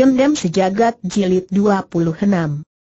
Dendam Sejagat Jilid 26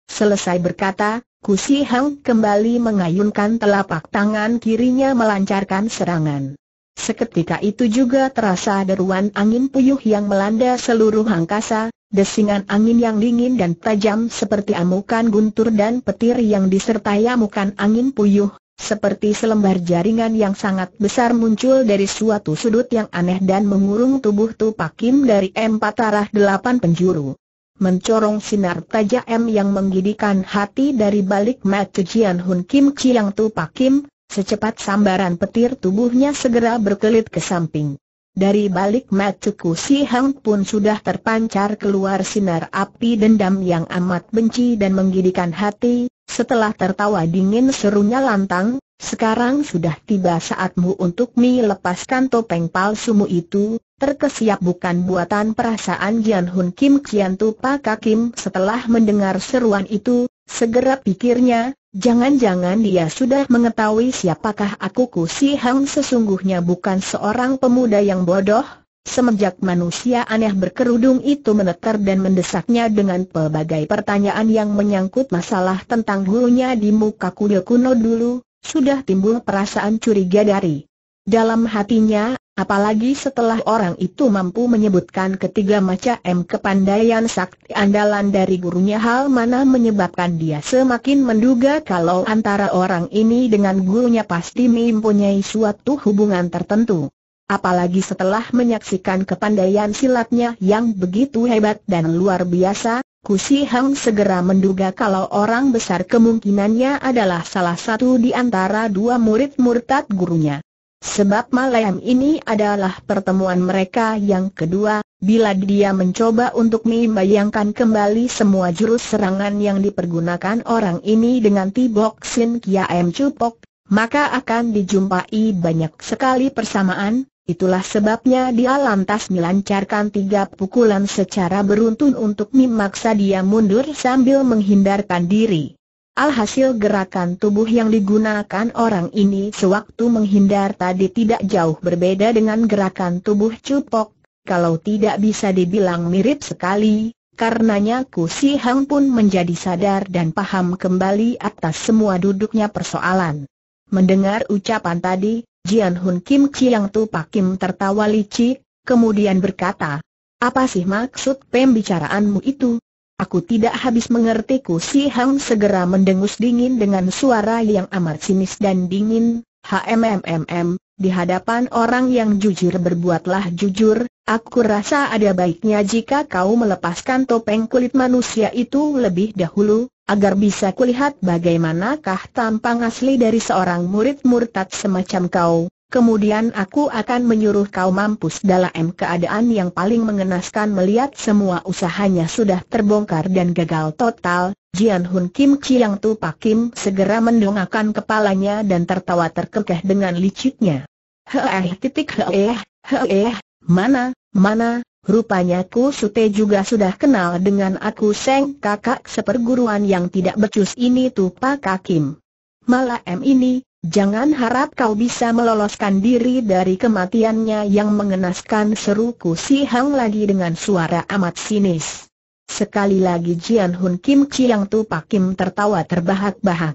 Selesai berkata, Kusi Hang kembali mengayunkan telapak tangan kirinya melancarkan serangan. Seketika itu juga terasa deruan angin puyuh yang melanda seluruh angkasa, desingan angin yang dingin dan tajam seperti amukan guntur dan petir yang disertai amukan angin puyuh, seperti selembar jaringan yang sangat besar muncul dari suatu sudut yang aneh dan mengurung tubuh Tupak Kim dari empat arah delapan penjuru. Mencorong sinar tajam yang menggidikan hati dari balik mata Jian Hun Kim Chiang Tupak Kim, secepat sambaran petir tubuhnya segera berkelit ke samping. Dari balik mataku si Hang pun sudah terpancar keluar sinar api dendam yang amat benci dan menggidikan hati, setelah tertawa dingin serunya lantang, sekarang sudah tiba saatmu untuk melepaskan topeng palsumu itu, terkesiap bukan buatan perasaan Jian Hun Kim Kian Tupa Kakim setelah mendengar seruan itu, Segera pikirnya, jangan-jangan dia sudah mengetahui siapakah aku Ku Si Hang sesungguhnya bukan seorang pemuda yang bodoh, semenjak manusia aneh berkerudung itu menetar dan mendesaknya dengan pelbagai pertanyaan yang menyangkut masalah tentang hulunya di muka kuil kuno dulu, sudah timbul perasaan curiga dari dalam hatinya, apalagi setelah orang itu mampu menyebutkan ketiga macam kepandaian sakti andalan dari gurunya hal mana menyebabkan dia semakin menduga kalau antara orang ini dengan gurunya pasti mempunyai suatu hubungan tertentu. Apalagi setelah menyaksikan kepandaian silatnya yang begitu hebat dan luar biasa, Kusi Hang segera menduga kalau orang besar kemungkinannya adalah salah satu di antara dua murid murtad gurunya. Sebab malam ini adalah pertemuan mereka yang kedua, bila dia mencoba untuk membayangkan kembali semua jurus serangan yang dipergunakan orang ini dengan Tibok Sin M. Cupok, maka akan dijumpai banyak sekali persamaan, Itulah sebabnya dia lantas melancarkan tiga pukulan secara beruntun untuk memaksa dia mundur sambil menghindarkan diri. Alhasil gerakan tubuh yang digunakan orang ini sewaktu menghindar tadi tidak jauh berbeda dengan gerakan tubuh cupok, kalau tidak bisa dibilang mirip sekali, karenanya Ku Si Hang pun menjadi sadar dan paham kembali atas semua duduknya persoalan. Mendengar ucapan tadi, Jian Hun Kim Chiang Tu Pak Kim tertawa licik, kemudian berkata, apa sih maksud pembicaraanmu itu? Aku tidak habis mengerti Ku Si Hang segera mendengus dingin dengan suara yang amat sinis dan dingin, HMMMM, di hadapan orang yang jujur berbuatlah jujur, aku rasa ada baiknya jika kau melepaskan topeng kulit manusia itu lebih dahulu, agar bisa kulihat bagaimanakah tampang asli dari seorang murid murtad semacam kau. Kemudian aku akan menyuruh kau mampus dalam keadaan yang paling mengenaskan melihat semua usahanya sudah terbongkar dan gagal total. Jian Hun Kim Chiang Tu Pak Kim segera mendongakkan kepalanya dan tertawa terkekeh dengan liciknya. Heeh titik heeh, heeh, mana, mana, rupanya Ku Sute juga sudah kenal dengan aku Seng kakak seperguruan yang tidak becus ini Tu Pak Kim. m ini, Jangan harap kau bisa meloloskan diri dari kematiannya yang mengenaskan seru Ku Si Hang lagi dengan suara amat sinis. Sekali lagi Jian Hun Kim Yang Tu pak Kim tertawa terbahak-bahak.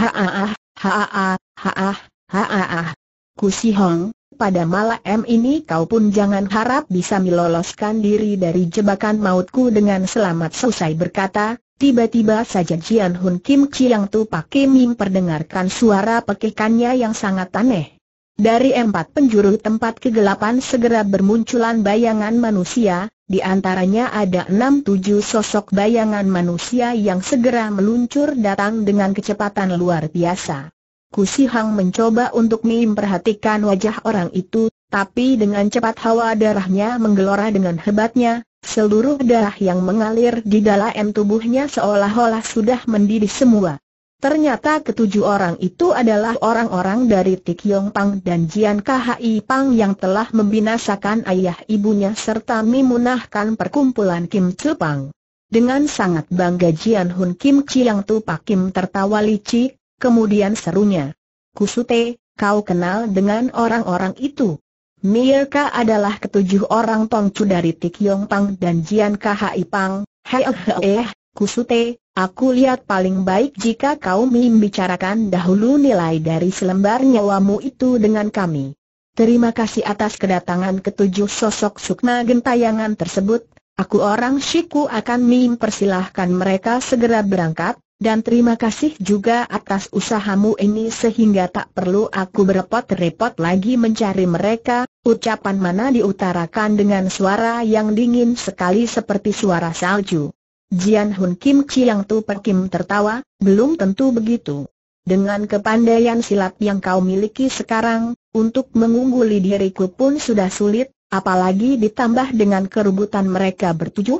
Haaah, haaah, haaah, haaah. Ku Si Hong, pada malam ini kau pun jangan harap bisa meloloskan diri dari jebakan mautku dengan selamat selesai berkata, Tiba-tiba saja Jian Hun Kim Yang Tu Mim perdengarkan suara pekikannya yang sangat aneh. Dari empat penjuru tempat kegelapan segera bermunculan bayangan manusia, di antaranya ada enam tujuh sosok bayangan manusia yang segera meluncur datang dengan kecepatan luar biasa. Kusi Hang mencoba untuk perhatikan wajah orang itu, tapi dengan cepat hawa darahnya menggelora dengan hebatnya, Seluruh darah yang mengalir di dalam tubuhnya seolah-olah sudah mendidih semua. Ternyata ketujuh orang itu adalah orang-orang dari Tikyong Pang dan Jian Khi Pang yang telah membinasakan ayah ibunya serta memunahkan perkumpulan Kim Tzu Pang. Dengan sangat bangga Jian Hun Kim Chiang Tu Pak Kim tertawa licik, kemudian serunya. Kusute, kau kenal dengan orang-orang itu. Mieka adalah ketujuh orang tongcu dari Tik Yong Pang dan Jian Kahai Pang, hei eh, eh, kusute, aku lihat paling baik jika kau membicarakan dahulu nilai dari selembar nyawamu itu dengan kami. Terima kasih atas kedatangan ketujuh sosok sukma gentayangan tersebut, Aku orang Shiku akan mempersilahkan mereka segera berangkat, dan terima kasih juga atas usahamu ini sehingga tak perlu aku berepot-repot lagi mencari mereka, ucapan mana diutarakan dengan suara yang dingin sekali seperti suara salju. Jian Hun Kim Chiang Tu Kim tertawa, belum tentu begitu. Dengan kepandaian silat yang kau miliki sekarang, untuk mengungguli diriku pun sudah sulit, Apalagi ditambah dengan kerubutan mereka bertujuh?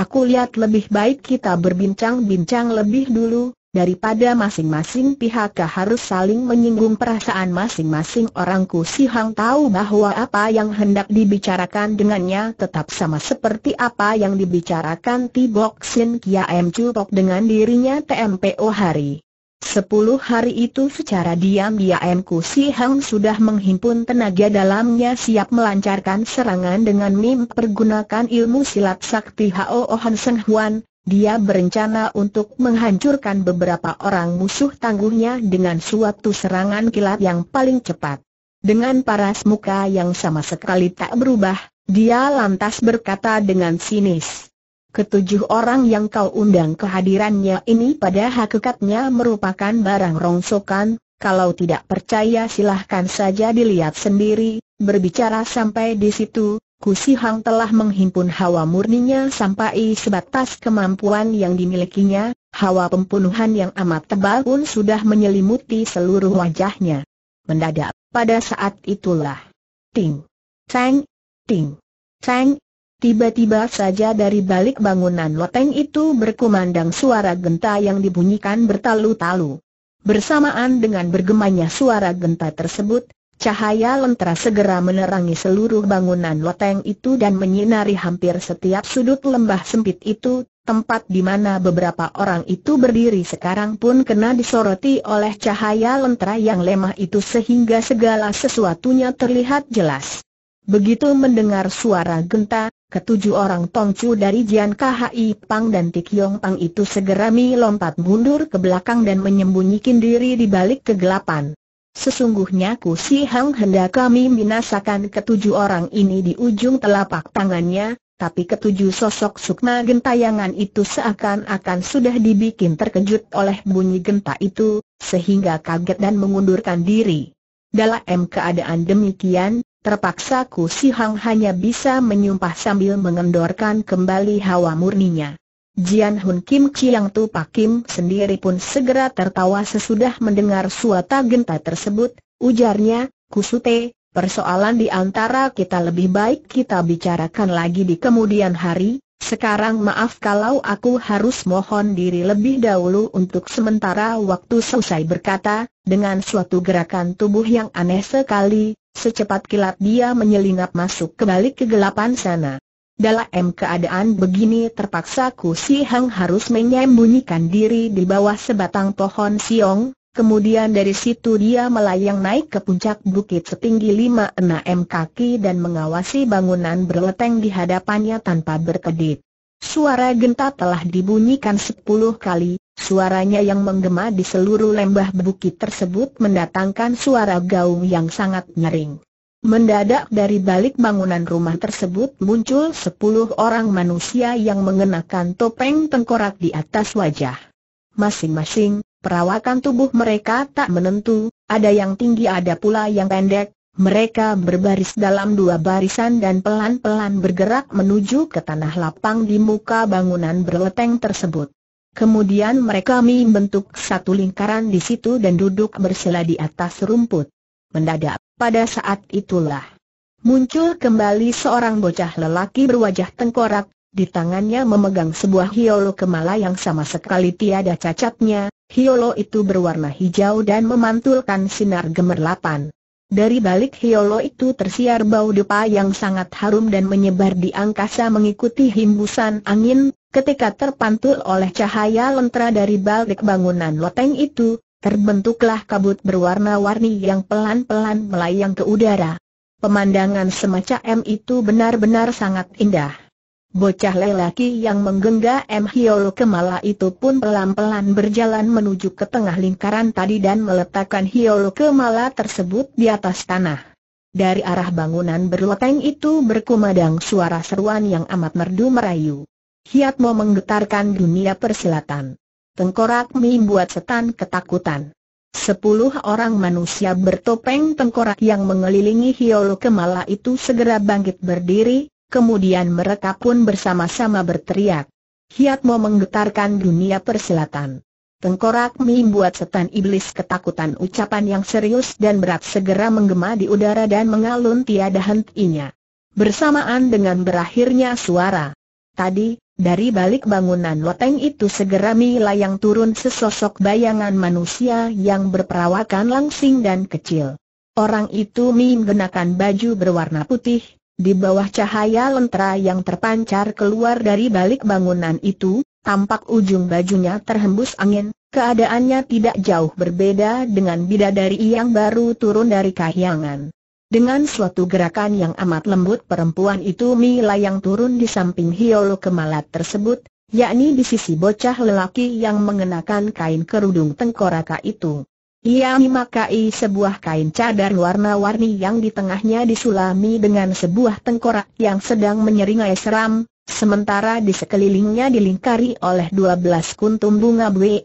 Aku lihat lebih baik kita berbincang-bincang lebih dulu, daripada masing-masing pihak harus saling menyinggung perasaan masing-masing orangku si Hang tahu bahwa apa yang hendak dibicarakan dengannya tetap sama seperti apa yang dibicarakan Tibok Sin Kia M Chupok dengan dirinya TMPO hari Sepuluh hari itu secara diam-diam Ku Si Hang sudah menghimpun tenaga dalamnya siap melancarkan serangan dengan mim pergunakan ilmu silat sakti Hao Ohan Seng Huan. Dia berencana untuk menghancurkan beberapa orang musuh tangguhnya dengan suatu serangan kilat yang paling cepat. Dengan paras muka yang sama sekali tak berubah, dia lantas berkata dengan sinis. Ketujuh orang yang kau undang kehadirannya ini pada hakikatnya merupakan barang rongsokan, kalau tidak percaya silahkan saja dilihat sendiri, berbicara sampai di situ, Kusi Hang telah menghimpun hawa murninya sampai sebatas kemampuan yang dimilikinya, hawa pembunuhan yang amat tebal pun sudah menyelimuti seluruh wajahnya. Mendadak, pada saat itulah, ting, ceng, ting, ceng, Tiba-tiba saja dari balik bangunan loteng itu berkumandang suara genta yang dibunyikan bertalu-talu. Bersamaan dengan bergemanya suara genta tersebut, cahaya lentera segera menerangi seluruh bangunan loteng itu dan menyinari hampir setiap sudut lembah sempit itu, tempat di mana beberapa orang itu berdiri sekarang pun kena disoroti oleh cahaya lentera yang lemah itu sehingga segala sesuatunya terlihat jelas. Begitu mendengar suara genta, ketujuh orang tongcu dari Jian KHI Pang dan Yong Pang itu segera melompat mundur ke belakang dan menyembunyikan diri di balik kegelapan. Sesungguhnya Ku Si Hang hendak kami binasakan ketujuh orang ini di ujung telapak tangannya, tapi ketujuh sosok sukma gentayangan itu seakan-akan sudah dibikin terkejut oleh bunyi genta itu, sehingga kaget dan mengundurkan diri. Dalam keadaan demikian, Terpaksa Ku Hang hanya bisa menyumpah sambil mengendorkan kembali hawa murninya. Jian Hun Kim Chiang Tu Pakim sendiri pun segera tertawa sesudah mendengar suara genta tersebut, ujarnya, Kusute, persoalan di antara kita lebih baik kita bicarakan lagi di kemudian hari, sekarang maaf kalau aku harus mohon diri lebih dahulu untuk sementara waktu selesai berkata, dengan suatu gerakan tubuh yang aneh sekali, secepat kilat dia menyelinap masuk ke balik kegelapan sana. Dalam keadaan begini terpaksa Ku Si Hang harus menyembunyikan diri di bawah sebatang pohon siong, Kemudian dari situ dia melayang naik ke puncak bukit setinggi 5-6 kaki dan mengawasi bangunan berleteng di hadapannya tanpa berkedip. Suara genta telah dibunyikan sepuluh kali, suaranya yang menggema di seluruh lembah bukit tersebut mendatangkan suara gaung yang sangat nyering. Mendadak dari balik bangunan rumah tersebut muncul sepuluh orang manusia yang mengenakan topeng tengkorak di atas wajah. Masing-masing, perawakan tubuh mereka tak menentu, ada yang tinggi ada pula yang pendek, mereka berbaris dalam dua barisan dan pelan-pelan bergerak menuju ke tanah lapang di muka bangunan berleteng tersebut. Kemudian mereka membentuk satu lingkaran di situ dan duduk bersila di atas rumput. Mendadak, pada saat itulah, muncul kembali seorang bocah lelaki berwajah tengkorak, di tangannya memegang sebuah hiolo kemala yang sama sekali tiada cacatnya, Hiolo itu berwarna hijau dan memantulkan sinar gemerlapan. Dari balik Hiolo itu tersiar bau dupa yang sangat harum dan menyebar di angkasa mengikuti hembusan angin, ketika terpantul oleh cahaya lentera dari balik bangunan loteng itu, terbentuklah kabut berwarna-warni yang pelan-pelan melayang ke udara. Pemandangan semacam itu benar-benar sangat indah. Bocah lelaki yang menggenggam M. Hiol Kemala itu pun pelan-pelan berjalan menuju ke tengah lingkaran tadi dan meletakkan Hiol Kemala tersebut di atas tanah. Dari arah bangunan berloteng itu berkumandang suara seruan yang amat merdu merayu. Hiat mau menggetarkan dunia persilatan. Tengkorak Mi buat setan ketakutan. Sepuluh orang manusia bertopeng tengkorak yang mengelilingi Hiol Kemala itu segera bangkit berdiri, Kemudian mereka pun bersama-sama berteriak. hiat mau menggetarkan dunia perselatan. Tengkorak membuat setan iblis ketakutan ucapan yang serius dan berat segera menggema di udara dan mengalun tiada hentinya. Bersamaan dengan berakhirnya suara. Tadi, dari balik bangunan loteng itu segera milayang turun sesosok bayangan manusia yang berperawakan langsing dan kecil. Orang itu mengenakan baju berwarna putih, di bawah cahaya lentera yang terpancar keluar dari balik bangunan itu, tampak ujung bajunya terhembus angin, keadaannya tidak jauh berbeda dengan bidadari yang baru turun dari kahyangan. Dengan suatu gerakan yang amat lembut perempuan itu Mila yang turun di samping Hiolo Kemalat tersebut, yakni di sisi bocah lelaki yang mengenakan kain kerudung tengkorak itu. Ia memakai sebuah kain cadar warna-warni yang di tengahnya disulami dengan sebuah tengkorak yang sedang menyeringai seram, sementara di sekelilingnya dilingkari oleh dua belas kuntum bunga bwe.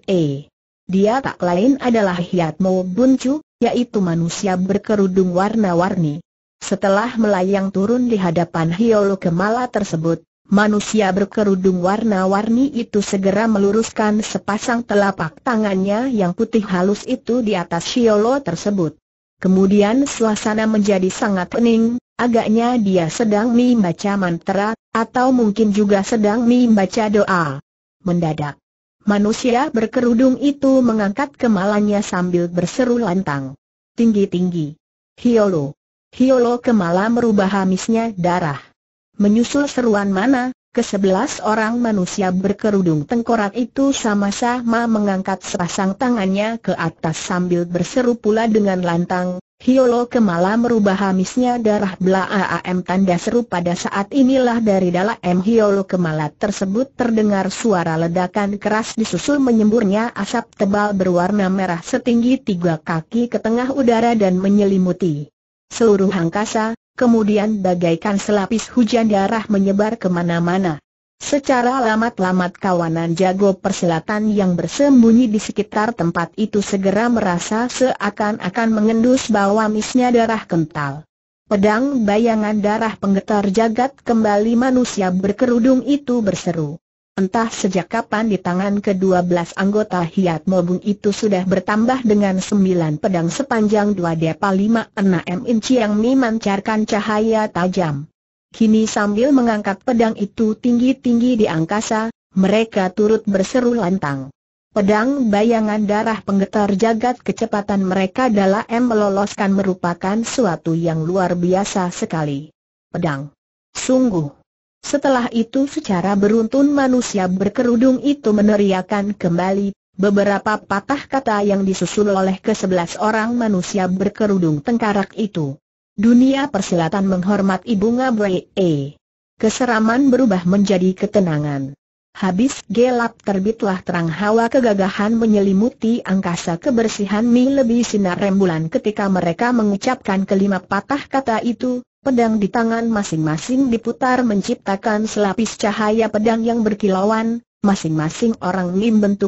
Dia tak lain adalah Hyatmo Buncu, yaitu manusia berkerudung warna-warni. Setelah melayang turun di hadapan Hiolo Kemala tersebut, Manusia berkerudung warna-warni itu segera meluruskan sepasang telapak tangannya yang putih halus itu di atas siolo tersebut. Kemudian suasana menjadi sangat pening, agaknya dia sedang membaca mantra, atau mungkin juga sedang membaca doa. Mendadak, manusia berkerudung itu mengangkat kemalanya sambil berseru lantang. Tinggi-tinggi. Hiolo. Hiolo kemala merubah hamisnya darah. Menyusul seruan mana, Kesebelas orang manusia berkerudung tengkorak itu sama-sama mengangkat sepasang tangannya ke atas sambil berseru pula dengan lantang, Hiolo Kemala merubah hamisnya darah AAM tanda seru pada saat inilah dari dalam Hiolo Kemala tersebut terdengar suara ledakan keras disusul menyemburnya asap tebal berwarna merah setinggi tiga kaki ke tengah udara dan menyelimuti seluruh angkasa, kemudian bagaikan selapis hujan darah menyebar kemana-mana. Secara lamat-lamat kawanan jago persilatan yang bersembunyi di sekitar tempat itu segera merasa seakan-akan mengendus bahwa misnya darah kental. Pedang bayangan darah penggetar jagat kembali manusia berkerudung itu berseru. Entah sejak kapan di tangan kedua belas anggota Hiat Mobung itu sudah bertambah dengan 9 pedang sepanjang 2 depa lima enam inci yang memancarkan cahaya tajam. Kini sambil mengangkat pedang itu tinggi-tinggi di angkasa, mereka turut berseru lantang. Pedang bayangan darah penggetar jagat kecepatan mereka dalam meloloskan merupakan suatu yang luar biasa sekali. Pedang. Sungguh setelah itu secara beruntun manusia berkerudung itu meneriakan kembali beberapa patah kata yang disusul oleh ke-11 orang manusia berkerudung tengkarak itu. Dunia persilatan menghormat ibu E. Keseraman berubah menjadi ketenangan. Habis gelap terbitlah terang hawa kegagahan menyelimuti angkasa kebersihan mi lebih sinar rembulan ketika mereka mengucapkan kelima patah kata itu, Pedang di tangan masing-masing diputar menciptakan selapis cahaya pedang yang berkilauan, masing-masing orang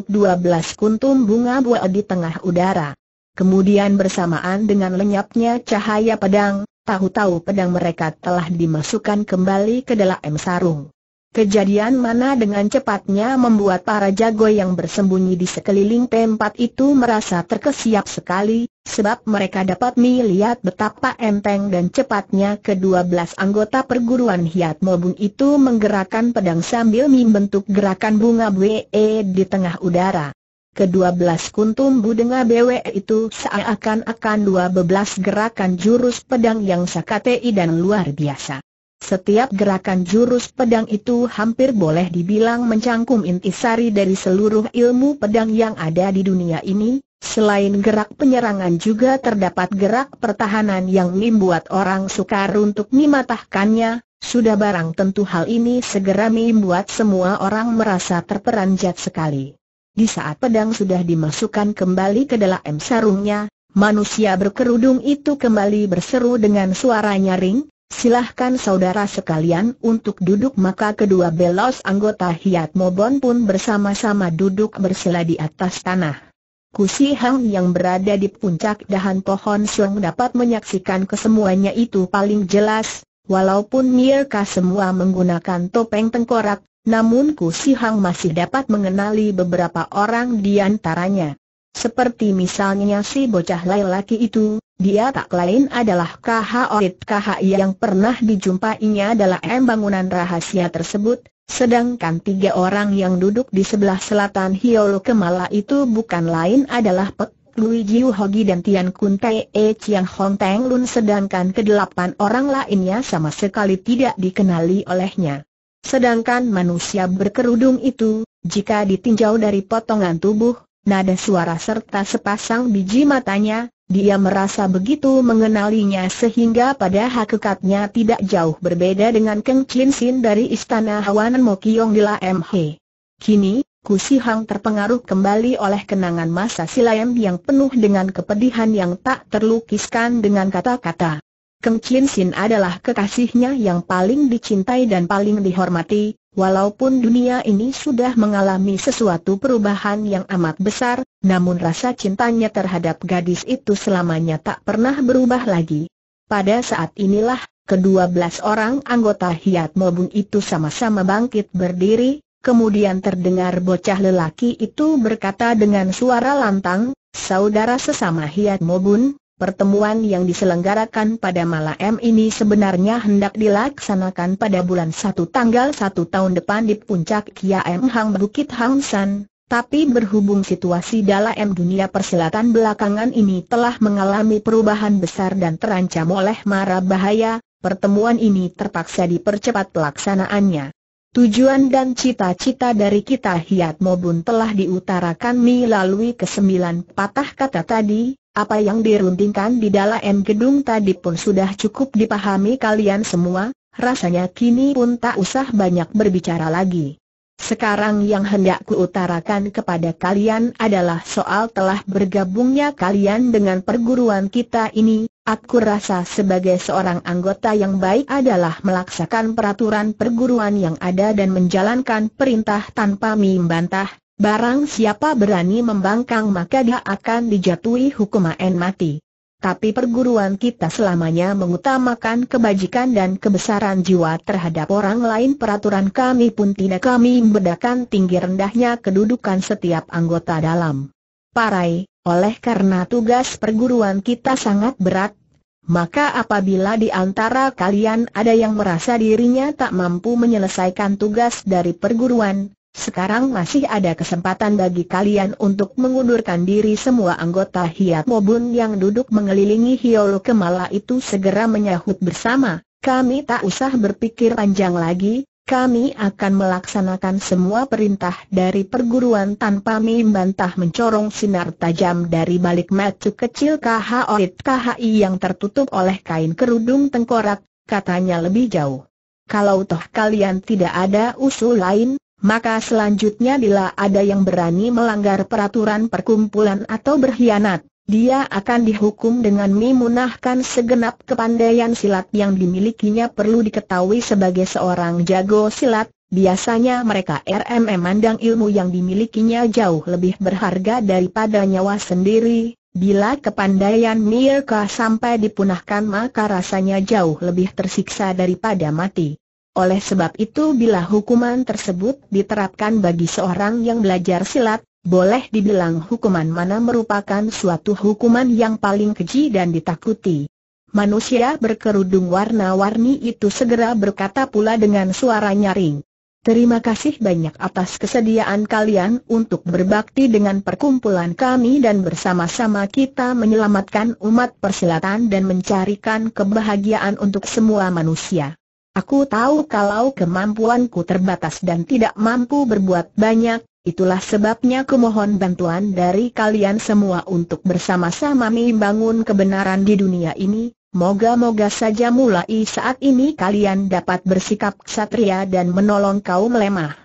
dua belas kuntum bunga buah di tengah udara. Kemudian bersamaan dengan lenyapnya cahaya pedang, tahu-tahu pedang mereka telah dimasukkan kembali ke dalam sarung. Kejadian mana dengan cepatnya membuat para jago yang bersembunyi di sekeliling tempat itu merasa terkesiap sekali, sebab mereka dapat melihat betapa enteng dan cepatnya kedua belas anggota perguruan Hiat Mobun itu menggerakkan pedang sambil membentuk gerakan bunga BWE e di tengah udara. Kedua belas kuntum budenga BW itu seakan-akan dua belas gerakan jurus pedang yang sakatei dan luar biasa. Setiap gerakan jurus pedang itu hampir boleh dibilang mencangkum intisari dari seluruh ilmu pedang yang ada di dunia ini, selain gerak penyerangan juga terdapat gerak pertahanan yang membuat orang sukar untuk mematahkannya, sudah barang tentu hal ini segera membuat semua orang merasa terperanjat sekali. Di saat pedang sudah dimasukkan kembali ke dalam sarungnya, manusia berkerudung itu kembali berseru dengan suara nyaring, Silahkan saudara sekalian untuk duduk maka kedua belos anggota Hiat Mobon pun bersama-sama duduk bersila di atas tanah. Kusi Hang yang berada di puncak dahan pohon siung dapat menyaksikan kesemuanya itu paling jelas, walaupun mereka semua menggunakan topeng tengkorak, namun Kusi Hang masih dapat mengenali beberapa orang di antaranya. Seperti misalnya si bocah lelaki itu, dia tak lain adalah KH Orit KH yang pernah dijumpainya M bangunan rahasia tersebut, sedangkan tiga orang yang duduk di sebelah selatan Hiol Kemala itu bukan lain adalah Pek Lui Jiu Hogi dan Tian Kun tai e Chiang Hong Teng Lun sedangkan kedelapan orang lainnya sama sekali tidak dikenali olehnya. Sedangkan manusia berkerudung itu, jika ditinjau dari potongan tubuh, nada suara serta sepasang biji matanya, dia merasa begitu mengenalinya sehingga pada hakikatnya tidak jauh berbeda dengan Keng Chin Sin dari istana Hawanan Mokiong di Lam He. Kini, Si Hang terpengaruh kembali oleh kenangan masa silam yang penuh dengan kepedihan yang tak terlukiskan dengan kata-kata. Keng Chin Sin adalah kekasihnya yang paling dicintai dan paling dihormati, Walaupun dunia ini sudah mengalami sesuatu perubahan yang amat besar, namun rasa cintanya terhadap gadis itu selamanya tak pernah berubah lagi. Pada saat inilah, kedua belas orang anggota Hiat Mobun itu sama-sama bangkit berdiri, kemudian terdengar bocah lelaki itu berkata dengan suara lantang, Saudara sesama Hiat Mobun, Pertemuan yang diselenggarakan pada malam ini sebenarnya hendak dilaksanakan pada bulan 1 tanggal 1 tahun depan di puncak Kia M Hang Bukit Hang San, tapi berhubung situasi dalam dunia persilatan belakangan ini telah mengalami perubahan besar dan terancam oleh mara bahaya, pertemuan ini terpaksa dipercepat pelaksanaannya. Tujuan dan cita-cita dari kita Hiat Mobun telah diutarakan melalui kesembilan patah kata tadi, apa yang dirundingkan di dalam gedung tadi pun sudah cukup dipahami kalian semua, rasanya kini pun tak usah banyak berbicara lagi. Sekarang yang hendak kuutarakan kepada kalian adalah soal telah bergabungnya kalian dengan perguruan kita ini, aku rasa sebagai seorang anggota yang baik adalah melaksanakan peraturan perguruan yang ada dan menjalankan perintah tanpa membantah, Barang siapa berani membangkang maka dia akan dijatuhi hukuman mati. Tapi perguruan kita selamanya mengutamakan kebajikan dan kebesaran jiwa terhadap orang lain peraturan kami pun tidak kami membedakan tinggi rendahnya kedudukan setiap anggota dalam. Parai, oleh karena tugas perguruan kita sangat berat, maka apabila di antara kalian ada yang merasa dirinya tak mampu menyelesaikan tugas dari perguruan, sekarang masih ada kesempatan bagi kalian untuk mengundurkan diri semua anggota Hiat Mobun yang duduk mengelilingi Hiolo Kemala itu segera menyahut bersama, kami tak usah berpikir panjang lagi, kami akan melaksanakan semua perintah dari perguruan tanpa membantah mencorong sinar tajam dari balik mata kecil KHOIT KHI yang tertutup oleh kain kerudung tengkorak, katanya lebih jauh. Kalau toh kalian tidak ada usul lain, maka selanjutnya bila ada yang berani melanggar peraturan perkumpulan atau berkhianat, dia akan dihukum dengan memunahkan segenap kepandaian silat yang dimilikinya perlu diketahui sebagai seorang jago silat, biasanya mereka RM memandang ilmu yang dimilikinya jauh lebih berharga daripada nyawa sendiri, bila kepandaian mereka sampai dipunahkan maka rasanya jauh lebih tersiksa daripada mati. Oleh sebab itu bila hukuman tersebut diterapkan bagi seorang yang belajar silat, boleh dibilang hukuman mana merupakan suatu hukuman yang paling keji dan ditakuti. Manusia berkerudung warna-warni itu segera berkata pula dengan suara nyaring. Terima kasih banyak atas kesediaan kalian untuk berbakti dengan perkumpulan kami dan bersama-sama kita menyelamatkan umat persilatan dan mencarikan kebahagiaan untuk semua manusia. Aku tahu kalau kemampuanku terbatas dan tidak mampu berbuat banyak, itulah sebabnya kumohon bantuan dari kalian semua untuk bersama-sama membangun kebenaran di dunia ini. Moga-moga saja mulai saat ini kalian dapat bersikap ksatria dan menolong kaum lemah.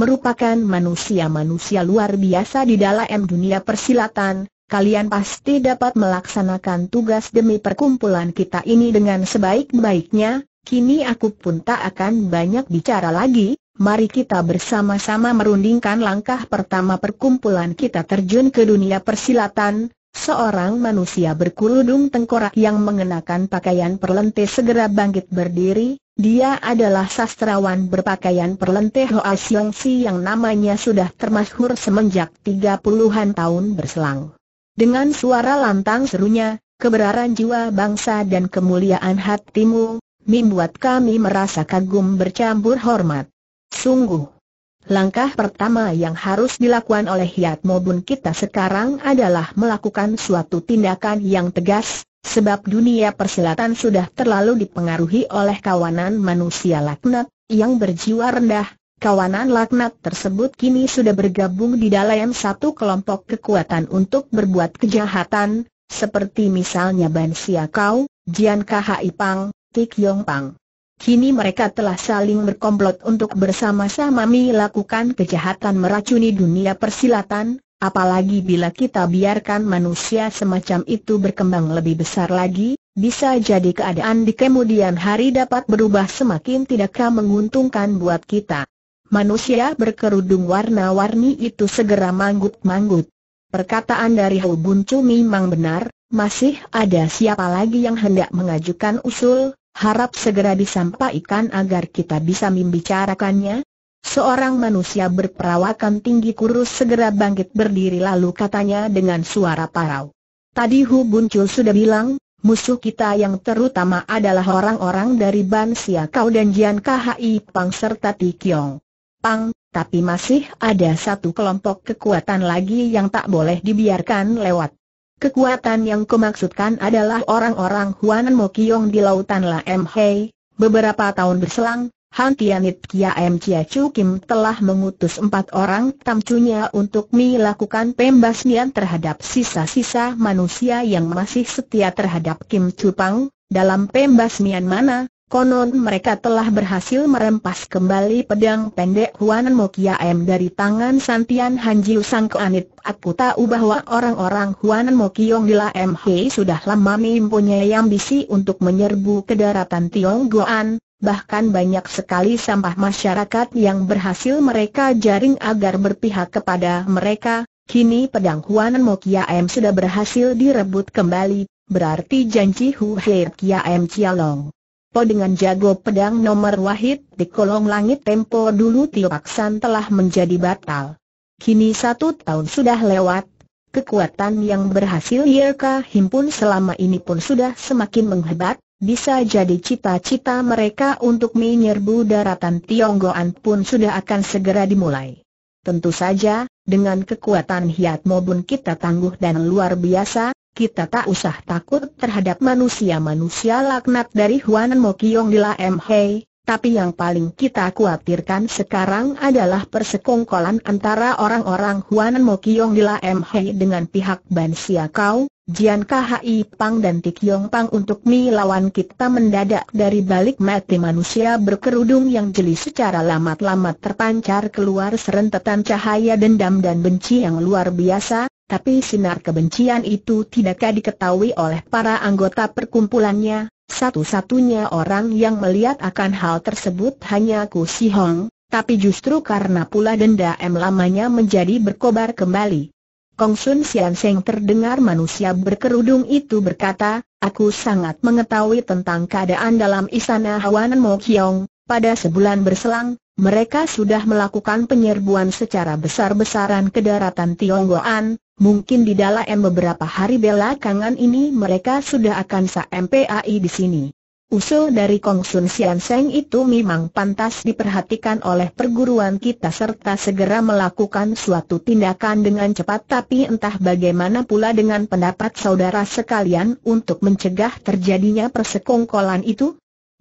Merupakan manusia-manusia luar biasa di dalam dunia persilatan, kalian pasti dapat melaksanakan tugas demi perkumpulan kita ini dengan sebaik-baiknya, Kini aku pun tak akan banyak bicara lagi, mari kita bersama-sama merundingkan langkah pertama perkumpulan kita terjun ke dunia persilatan. Seorang manusia berkerudung tengkorak yang mengenakan pakaian perlente segera bangkit berdiri, dia adalah sastrawan berpakaian perlente Hoa Xiong Si yang namanya sudah termasyhur semenjak tiga puluhan tahun berselang. Dengan suara lantang serunya, keberaran jiwa bangsa dan kemuliaan hatimu, membuat kami merasa kagum bercampur hormat. Sungguh. Langkah pertama yang harus dilakukan oleh Hiat Mobun kita sekarang adalah melakukan suatu tindakan yang tegas, sebab dunia persilatan sudah terlalu dipengaruhi oleh kawanan manusia laknat, yang berjiwa rendah, kawanan laknat tersebut kini sudah bergabung di dalam satu kelompok kekuatan untuk berbuat kejahatan, seperti misalnya bansia kau, Jian Khai Pang, Tik Yong Pang. Kini mereka telah saling berkomplot untuk bersama-sama melakukan kejahatan meracuni dunia persilatan, apalagi bila kita biarkan manusia semacam itu berkembang lebih besar lagi, bisa jadi keadaan di kemudian hari dapat berubah semakin tidakkah menguntungkan buat kita. Manusia berkerudung warna-warni itu segera manggut-manggut. Perkataan dari Hou Bun Chu memang benar, masih ada siapa lagi yang hendak mengajukan usul, Harap segera disampaikan agar kita bisa membicarakannya. Seorang manusia berperawakan tinggi kurus segera bangkit berdiri lalu katanya dengan suara parau. Tadi Hu Buncul sudah bilang, musuh kita yang terutama adalah orang-orang dari Ban Sia Kau dan Jian KHI Pang serta Ti Kiong. Pang, tapi masih ada satu kelompok kekuatan lagi yang tak boleh dibiarkan lewat. Kekuatan yang kumaksudkan adalah orang-orang Huanan Mokiong di Lautan La M Hei. Beberapa tahun berselang, Han Tianit Kia M Chia Chu Kim telah mengutus empat orang tamcunya untuk melakukan pembasmian terhadap sisa-sisa manusia yang masih setia terhadap Kim Chupang. Dalam pembasmian mana, Konon mereka telah berhasil merempas kembali pedang pendek Mokia M dari tangan Santian Hanjiu Sang Keanit. Aku tahu bahwa orang-orang Huan Mokiong di M. Hei sudah lama mempunyai ambisi untuk menyerbu ke daratan Tionggoan, bahkan banyak sekali sampah masyarakat yang berhasil mereka jaring agar berpihak kepada mereka. Kini pedang Huan M sudah berhasil direbut kembali, berarti janji Hu Hei M. Cialong Po dengan jago pedang nomor wahid di kolong langit tempo dulu Tio Aksan telah menjadi batal. Kini satu tahun sudah lewat, kekuatan yang berhasil Yerka himpun selama ini pun sudah semakin menghebat, bisa jadi cita-cita mereka untuk menyerbu daratan Tionggoan pun sudah akan segera dimulai. Tentu saja, dengan kekuatan hiat mobun kita tangguh dan luar biasa, kita tak usah takut terhadap manusia-manusia laknat dari Huanan Mokiong di La M. Hei, tapi yang paling kita khawatirkan sekarang adalah persekongkolan antara orang-orang Huanan Mo Kiong Gila M Hei dengan pihak Ban Sia Kau, Jian Khi Pang dan Tik Yong Pang untuk melawan kita mendadak dari balik mati manusia berkerudung yang jeli secara lamat-lamat terpancar keluar serentetan cahaya dendam dan benci yang luar biasa, tapi sinar kebencian itu tidakkah diketahui oleh para anggota perkumpulannya? Satu-satunya orang yang melihat akan hal tersebut hanya Ku Si Hong, tapi justru karena pula denda M lamanya menjadi berkobar kembali. Kong Sun Sian Seng terdengar manusia berkerudung itu berkata, Aku sangat mengetahui tentang keadaan dalam istana Hawanan Mo Kiong, pada sebulan berselang, mereka sudah melakukan penyerbuan secara besar-besaran ke daratan Tionggoan, mungkin di dalam beberapa hari belakangan ini mereka sudah akan sa di sini. Usul dari Kong Sun Sian Seng itu memang pantas diperhatikan oleh perguruan kita serta segera melakukan suatu tindakan dengan cepat tapi entah bagaimana pula dengan pendapat saudara sekalian untuk mencegah terjadinya persekongkolan itu?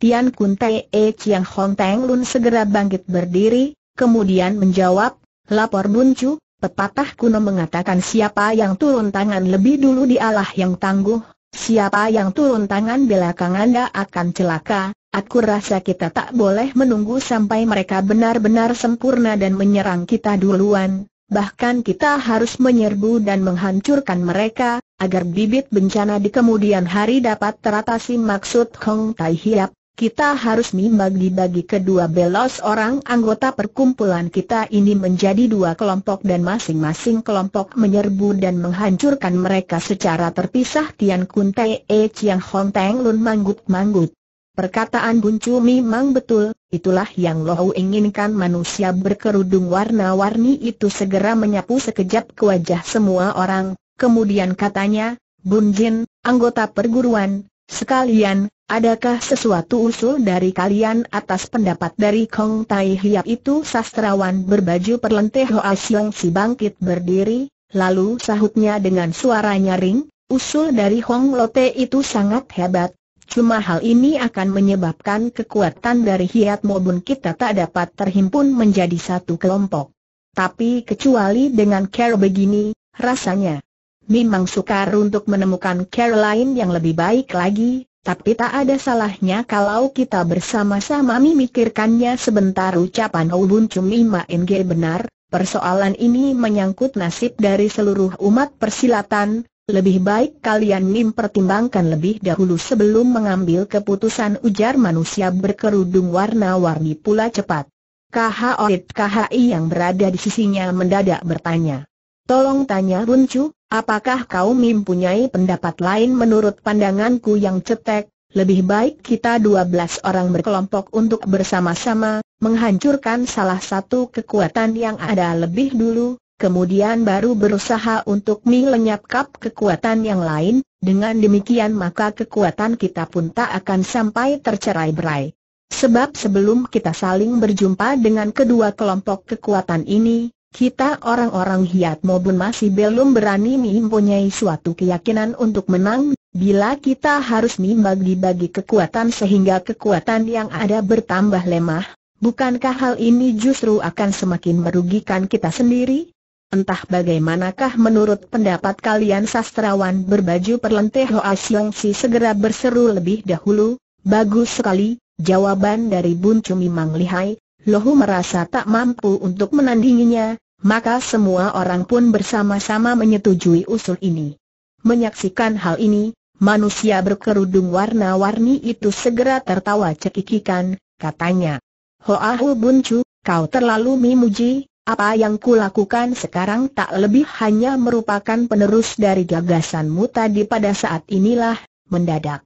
Tian Kun E Chiang Hong Teng Lun segera bangkit berdiri, kemudian menjawab, lapor Chu, pepatah kuno mengatakan siapa yang turun tangan lebih dulu dialah yang tangguh, siapa yang turun tangan belakang anda akan celaka, aku rasa kita tak boleh menunggu sampai mereka benar-benar sempurna dan menyerang kita duluan. Bahkan kita harus menyerbu dan menghancurkan mereka, agar bibit bencana di kemudian hari dapat teratasi maksud Hong Tai Hiap kita harus membagi-bagi kedua belas orang anggota perkumpulan kita ini menjadi dua kelompok dan masing-masing kelompok menyerbu dan menghancurkan mereka secara terpisah Tian Kun Tai E Chiang Hong Teng Lun manggut-manggut. Perkataan Bun Chu memang betul, itulah yang Lohou inginkan manusia berkerudung warna-warni itu segera menyapu sekejap ke wajah semua orang, kemudian katanya, Bun Jin, anggota perguruan, Sekalian, adakah sesuatu usul dari kalian atas pendapat dari Kong Tai Hiap itu sastrawan berbaju perlenteh Hoa Siang Si bangkit berdiri, lalu sahutnya dengan suara nyaring, usul dari Hong Lote itu sangat hebat, Cuma hal ini akan menyebabkan kekuatan dari hiat maupun kita tak dapat terhimpun menjadi satu kelompok. Tapi kecuali dengan care begini, rasanya Memang sukar untuk menemukan Caroline yang lebih baik lagi, tapi tak ada salahnya kalau kita bersama-sama memikirkannya sebentar ucapan Obun Cumi Main benar, persoalan ini menyangkut nasib dari seluruh umat persilatan, lebih baik kalian mempertimbangkan lebih dahulu sebelum mengambil keputusan ujar manusia berkerudung warna-warni pula cepat. KHOIT KHI yang berada di sisinya mendadak bertanya. Tolong tanya Buncu, apakah kau mempunyai pendapat lain menurut pandanganku yang cetek? Lebih baik kita 12 orang berkelompok untuk bersama-sama, menghancurkan salah satu kekuatan yang ada lebih dulu, kemudian baru berusaha untuk melenyapkan kekuatan yang lain, dengan demikian maka kekuatan kita pun tak akan sampai tercerai-berai. Sebab sebelum kita saling berjumpa dengan kedua kelompok kekuatan ini, kita orang-orang Hiat maupun masih belum berani mempunyai suatu keyakinan untuk menang, bila kita harus membagi-bagi kekuatan sehingga kekuatan yang ada bertambah lemah, bukankah hal ini justru akan semakin merugikan kita sendiri? Entah bagaimanakah menurut pendapat kalian sastrawan berbaju perlenteh Hoa Siong Si segera berseru lebih dahulu, bagus sekali, jawaban dari Bun Cumi Mang Lihai, Lohu merasa tak mampu untuk menandinginya, maka semua orang pun bersama-sama menyetujui usul ini. Menyaksikan hal ini, manusia berkerudung warna-warni itu segera tertawa cekikikan, katanya. Hoahu Buncu, kau terlalu memuji, apa yang kulakukan sekarang tak lebih hanya merupakan penerus dari gagasanmu tadi pada saat inilah, mendadak.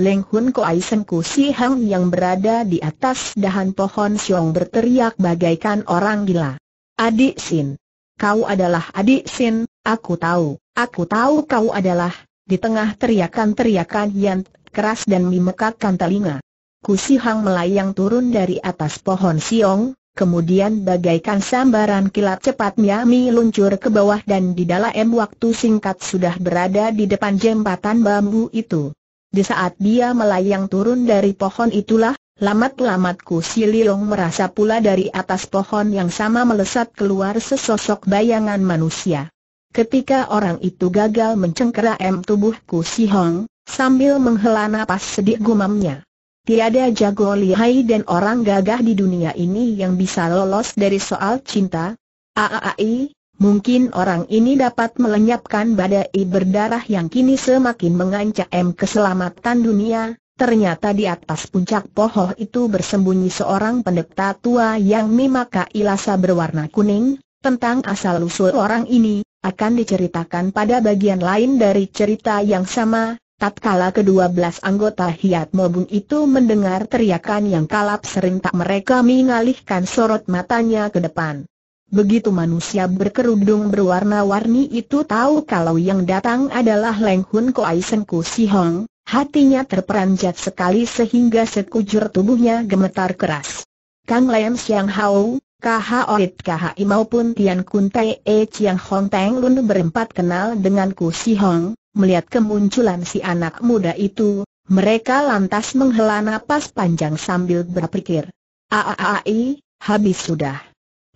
Leng Hun Koai Sengku Si Hang yang berada di atas dahan pohon siong berteriak bagaikan orang gila. Adik Sin. Kau adalah adik Sin, aku tahu, aku tahu kau adalah, di tengah teriakan-teriakan yang keras dan memekakkan telinga. kusihang Hang melayang turun dari atas pohon siong, kemudian bagaikan sambaran kilat cepatnya luncur ke bawah dan di dalam waktu singkat sudah berada di depan jembatan bambu itu. Di saat dia melayang turun dari pohon itulah, Lamat-lamatku si Lilong merasa pula dari atas pohon yang sama melesat keluar sesosok bayangan manusia. Ketika orang itu gagal mencengkeram tubuhku si Hong, sambil menghela napas sedih gumamnya. Tiada jago lihai dan orang gagah di dunia ini yang bisa lolos dari soal cinta. Aaai, mungkin orang ini dapat melenyapkan badai berdarah yang kini semakin mengancam keselamatan dunia, Ternyata di atas puncak pohon itu bersembunyi seorang pendeta tua yang memakai ilasa berwarna kuning. Tentang asal-usul orang ini, akan diceritakan pada bagian lain dari cerita yang sama. Tatkala kedua belas anggota Hiat Mobun itu mendengar teriakan yang kalap serentak mereka mengalihkan sorot matanya ke depan. Begitu manusia berkerudung berwarna-warni itu tahu kalau yang datang adalah Leng Hun Koai Sengku Si Hong, Hatinya terperanjat sekali sehingga sekujur tubuhnya gemetar keras. Kang Lem Siang Hao, Kahaoit Kahai maupun Tian Kun Tai, E Chiang Hong Teng Lun berempat kenal dengan Ku Si Hong, melihat kemunculan si anak muda itu, mereka lantas menghela napas panjang sambil berpikir. Aaai, habis sudah.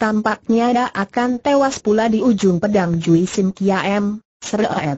Tampaknya dia akan tewas pula di ujung pedang Jui Sim Kiam, Seret. E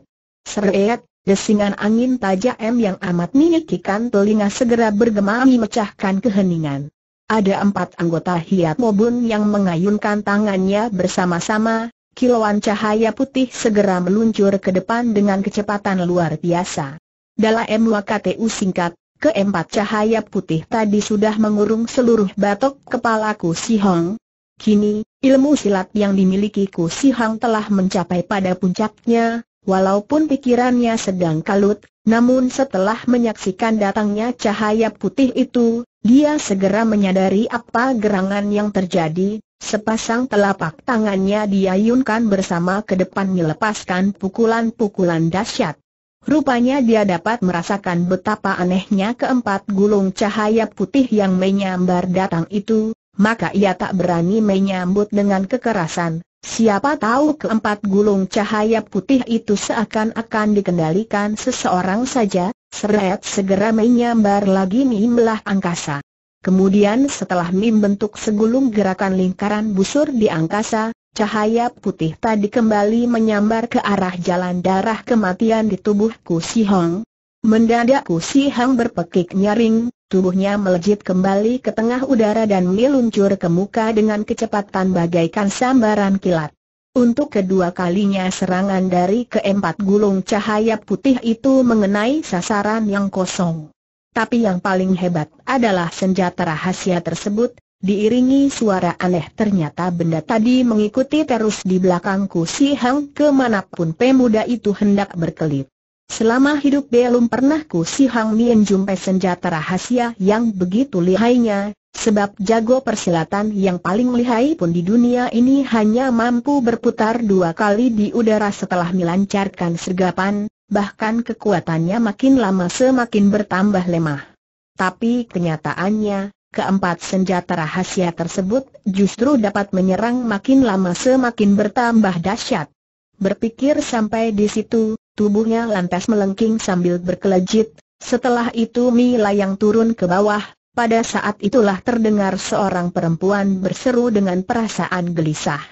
Seret, e Desingan angin tajam yang amat menyikikan telinga segera bergema memecahkan keheningan. Ada empat anggota Hiat Mobun yang mengayunkan tangannya bersama-sama, kilauan cahaya putih segera meluncur ke depan dengan kecepatan luar biasa. Dalam waktu singkat, keempat cahaya putih tadi sudah mengurung seluruh batok kepalaku si Hong. Kini, ilmu silat yang dimilikiku Ku Si Hang telah mencapai pada puncaknya, Walaupun pikirannya sedang kalut, namun setelah menyaksikan datangnya cahaya putih itu, dia segera menyadari apa gerangan yang terjadi, sepasang telapak tangannya diayunkan bersama ke depan melepaskan pukulan-pukulan dahsyat. Rupanya dia dapat merasakan betapa anehnya keempat gulung cahaya putih yang menyambar datang itu, maka ia tak berani menyambut dengan kekerasan, Siapa tahu keempat gulung cahaya putih itu seakan-akan dikendalikan seseorang saja, seret segera menyambar lagi mimlah angkasa. Kemudian setelah mim bentuk segulung gerakan lingkaran busur di angkasa, cahaya putih tadi kembali menyambar ke arah jalan darah kematian di tubuhku Si Hong, Mendadak Si Hang berpekik nyaring, tubuhnya melejit kembali ke tengah udara dan meluncur ke muka dengan kecepatan bagaikan sambaran kilat. Untuk kedua kalinya serangan dari keempat gulung cahaya putih itu mengenai sasaran yang kosong. Tapi yang paling hebat adalah senjata rahasia tersebut, diiringi suara aneh ternyata benda tadi mengikuti terus di belakangku Si Hang kemanapun pemuda itu hendak berkelip. Selama hidup belum pernah ku si Hang Mien jumpai senjata rahasia yang begitu lihainya, sebab jago persilatan yang paling lihai pun di dunia ini hanya mampu berputar dua kali di udara setelah melancarkan sergapan, bahkan kekuatannya makin lama semakin bertambah lemah. Tapi kenyataannya, keempat senjata rahasia tersebut justru dapat menyerang makin lama semakin bertambah dahsyat. Berpikir sampai di situ, tubuhnya lantas melengking sambil berkelejit, setelah itu Mi Layang turun ke bawah, pada saat itulah terdengar seorang perempuan berseru dengan perasaan gelisah.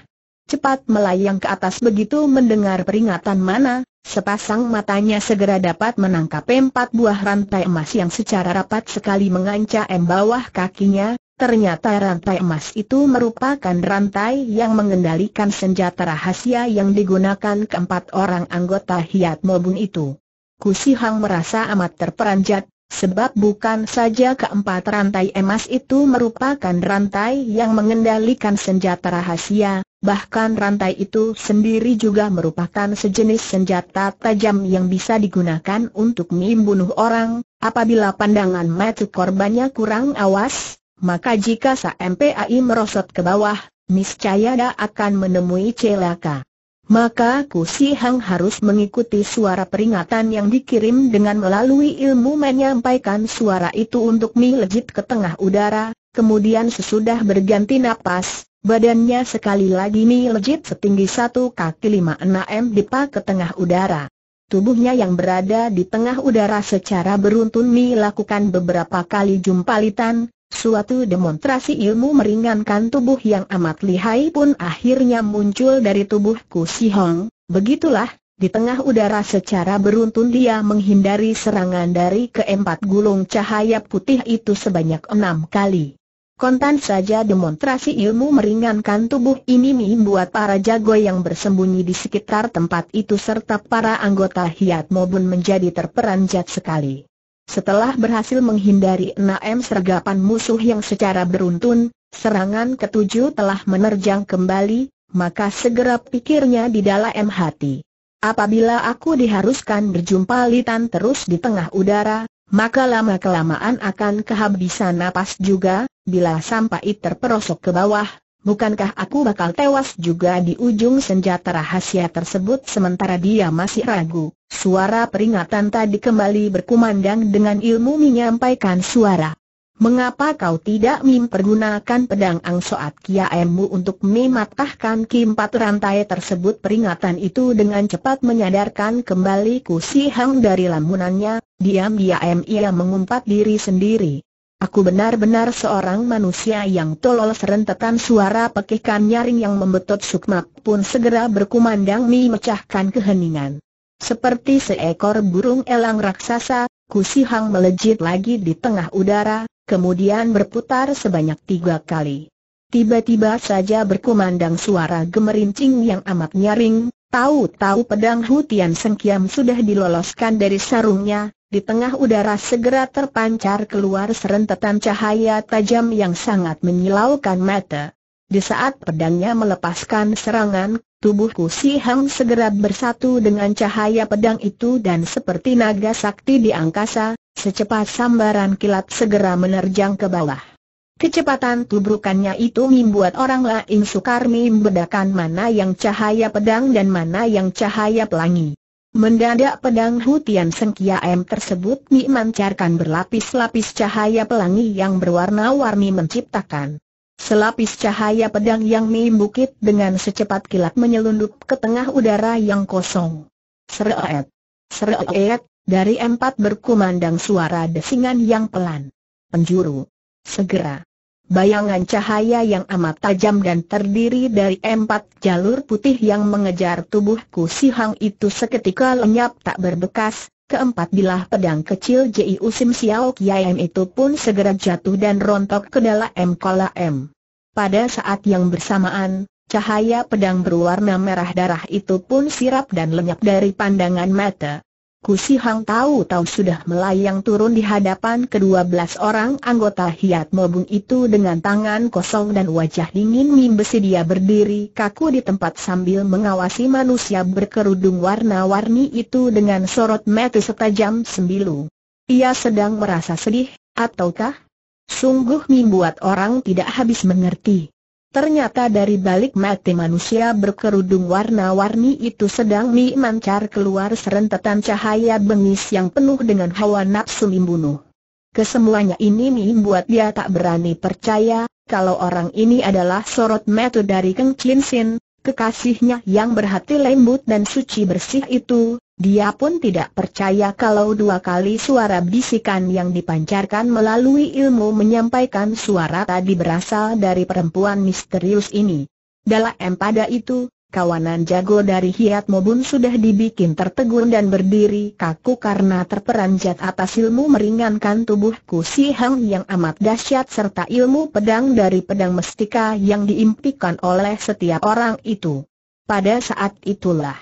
Cepat melayang ke atas begitu mendengar peringatan mana, sepasang matanya segera dapat menangkap empat buah rantai emas yang secara rapat sekali mengancam bawah kakinya, Ternyata rantai emas itu merupakan rantai yang mengendalikan senjata rahasia yang digunakan keempat orang anggota Hiat Mobun itu. Kusi Hang merasa amat terperanjat, sebab bukan saja keempat rantai emas itu merupakan rantai yang mengendalikan senjata rahasia, bahkan rantai itu sendiri juga merupakan sejenis senjata tajam yang bisa digunakan untuk membunuh orang, apabila pandangan mata korbannya kurang awas maka jika SMPAI merosot ke bawah, niscaya dia akan menemui celaka. Maka Ku Si Hang harus mengikuti suara peringatan yang dikirim dengan melalui ilmu menyampaikan suara itu untuk melejit ke tengah udara, kemudian sesudah berganti napas, badannya sekali lagi melejit setinggi satu kaki lima enam m dipa ke tengah udara. Tubuhnya yang berada di tengah udara secara beruntun melakukan beberapa kali jumpalitan, Suatu demonstrasi ilmu meringankan tubuh yang amat lihai pun akhirnya muncul dari tubuhku, Si Hong. Begitulah, di tengah udara secara beruntun dia menghindari serangan dari keempat gulung cahaya putih itu sebanyak enam kali. Kontan saja demonstrasi ilmu meringankan tubuh ini membuat para jago yang bersembunyi di sekitar tempat itu serta para anggota Hiat Mobun menjadi terperanjat sekali. Setelah berhasil menghindari enam sergapan musuh yang secara beruntun, serangan ketujuh telah menerjang kembali, maka segera pikirnya di dalam hati. Apabila aku diharuskan berjumpa Litan terus di tengah udara, maka lama-kelamaan akan kehabisan napas juga, bila sampai terperosok ke bawah, Bukankah aku bakal tewas juga di ujung senjata rahasia tersebut sementara dia masih ragu? Suara peringatan tadi kembali berkumandang dengan ilmu menyampaikan suara. Mengapa kau tidak mempergunakan pedang angsoat Emu untuk mematahkan kimpat rantai tersebut? Peringatan itu dengan cepat menyadarkan kembali Ku Hang dari lamunannya, diam-diam ia mengumpat diri sendiri. Aku benar-benar seorang manusia yang tolol serentetan suara pekikan nyaring yang membetot sukma pun segera berkumandang mi mecahkan keheningan. Seperti seekor burung elang raksasa, kusihang melejit lagi di tengah udara, kemudian berputar sebanyak tiga kali. Tiba-tiba saja berkumandang suara gemerincing yang amat nyaring, tahu-tahu pedang Hutian Sengkiam sudah diloloskan dari sarungnya, di tengah udara segera terpancar keluar serentetan cahaya tajam yang sangat menyilaukan mata. Di saat pedangnya melepaskan serangan, tubuh Kusi Hang segera bersatu dengan cahaya pedang itu dan seperti naga sakti di angkasa, secepat sambaran kilat segera menerjang ke bawah. Kecepatan tubrukannya itu membuat orang lain sukar membedakan mana yang cahaya pedang dan mana yang cahaya pelangi. Mendadak pedang Hutian Sengkia M tersebut memancarkan berlapis-lapis cahaya pelangi yang berwarna-warni menciptakan selapis cahaya pedang yang membukit dengan secepat kilat menyelundup ke tengah udara yang kosong. Seret, seret, dari empat berkumandang suara desingan yang pelan. Penjuru. Segera, bayangan cahaya yang amat tajam dan terdiri dari empat jalur putih yang mengejar tubuhku si Hang itu seketika lenyap tak berbekas, keempat bilah pedang kecil Ji u Usim Xiao Kiam itu pun segera jatuh dan rontok ke dalam kola M. Pada saat yang bersamaan, cahaya pedang berwarna merah darah itu pun sirap dan lenyap dari pandangan mata. Kusi Hang tahu-tahu sudah melayang turun di hadapan kedua belas orang anggota Hiat Mobung itu dengan tangan kosong dan wajah dingin mimbesi dia berdiri kaku di tempat sambil mengawasi manusia berkerudung warna-warni itu dengan sorot mata setajam sembilu. Ia sedang merasa sedih, ataukah? Sungguh membuat orang tidak habis mengerti. Ternyata dari balik mati manusia berkerudung warna-warni itu sedang memancar keluar serentetan cahaya bengis yang penuh dengan hawa nafsu membunuh. Kesemuanya ini membuat dia tak berani percaya, kalau orang ini adalah sorot metu dari Keng Chin Sin, kekasihnya yang berhati lembut dan suci bersih itu, dia pun tidak percaya kalau dua kali suara bisikan yang dipancarkan melalui ilmu menyampaikan suara tadi berasal dari perempuan misterius ini. Dalam pada itu, kawanan jago dari Hiat Mobun sudah dibikin tertegun dan berdiri kaku karena terperanjat atas ilmu meringankan tubuhku si Hang yang amat dahsyat serta ilmu pedang dari pedang mestika yang diimpikan oleh setiap orang itu. Pada saat itulah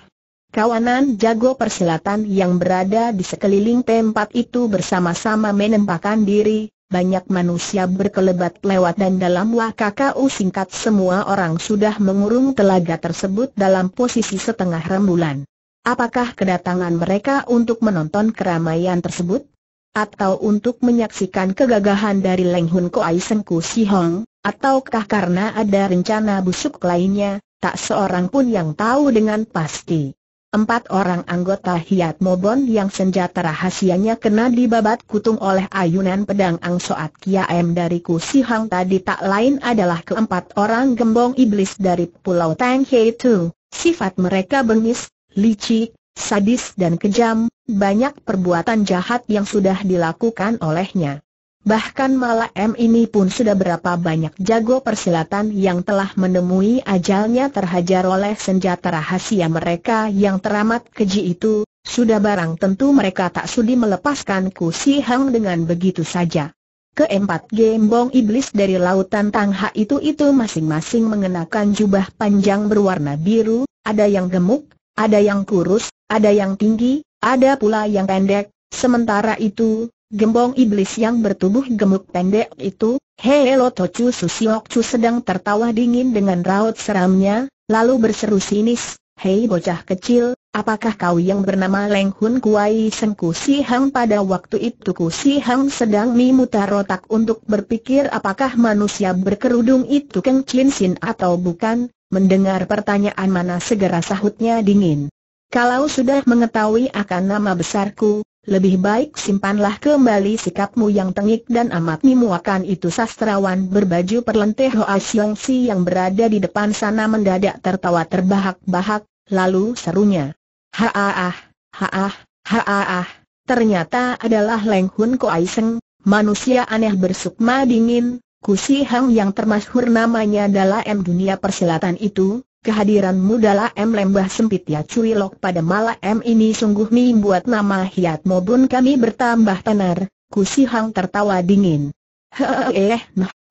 Kawanan jago persilatan yang berada di sekeliling tempat itu bersama-sama menempahkan diri, banyak manusia berkelebat lewat dan dalam wakakau singkat semua orang sudah mengurung telaga tersebut dalam posisi setengah rembulan. Apakah kedatangan mereka untuk menonton keramaian tersebut? Atau untuk menyaksikan kegagahan dari Leng Hun Koai Sengku Si Hong? Ataukah karena ada rencana busuk lainnya, tak seorang pun yang tahu dengan pasti. Empat orang anggota Hiat Mobon yang senjata rahasianya kena dibabat kutung oleh ayunan pedang Ang Soat M dari hang tadi tak lain adalah keempat orang gembong iblis dari Pulau Tang Hei Tu. Sifat mereka bengis, licik, sadis dan kejam, banyak perbuatan jahat yang sudah dilakukan olehnya. Bahkan malah M ini pun sudah berapa banyak jago persilatan yang telah menemui ajalnya terhajar oleh senjata rahasia mereka yang teramat keji itu, sudah barang tentu mereka tak sudi melepaskan Ku Si Hang dengan begitu saja. Keempat gembong iblis dari lautan Tangha itu itu masing-masing mengenakan jubah panjang berwarna biru, ada yang gemuk, ada yang kurus, ada yang tinggi, ada pula yang pendek, sementara itu, Gembong iblis yang bertubuh gemuk pendek itu, Hei Tochu Susiokchu sedang tertawa dingin dengan raut seramnya, lalu berseru sinis, Hei bocah kecil, apakah kau yang bernama Leng Hun Kuai Seng Si Hang pada waktu itu Ku Si Hang sedang memutar otak untuk berpikir apakah manusia berkerudung itu Keng Chin Sin atau bukan, mendengar pertanyaan mana segera sahutnya dingin. Kalau sudah mengetahui akan nama besarku, lebih baik simpanlah kembali sikapmu yang tengik dan amat memuakan itu sastrawan berbaju perlenteh Hoa Xiong Si yang berada di depan sana mendadak tertawa terbahak-bahak, lalu serunya. Haaah, haaah, haaah, ternyata adalah Leng Hun Ai Seng, manusia aneh bersukma dingin, Ku Si Hang yang termasyhur namanya adalah M dunia persilatan itu, Kehadiranmu dalam lembah sempit ya Cui Lok pada malam ini sungguh membuat nama Hiat Mobun kami bertambah tenar, Kusi Hang tertawa dingin. Heeh, eh,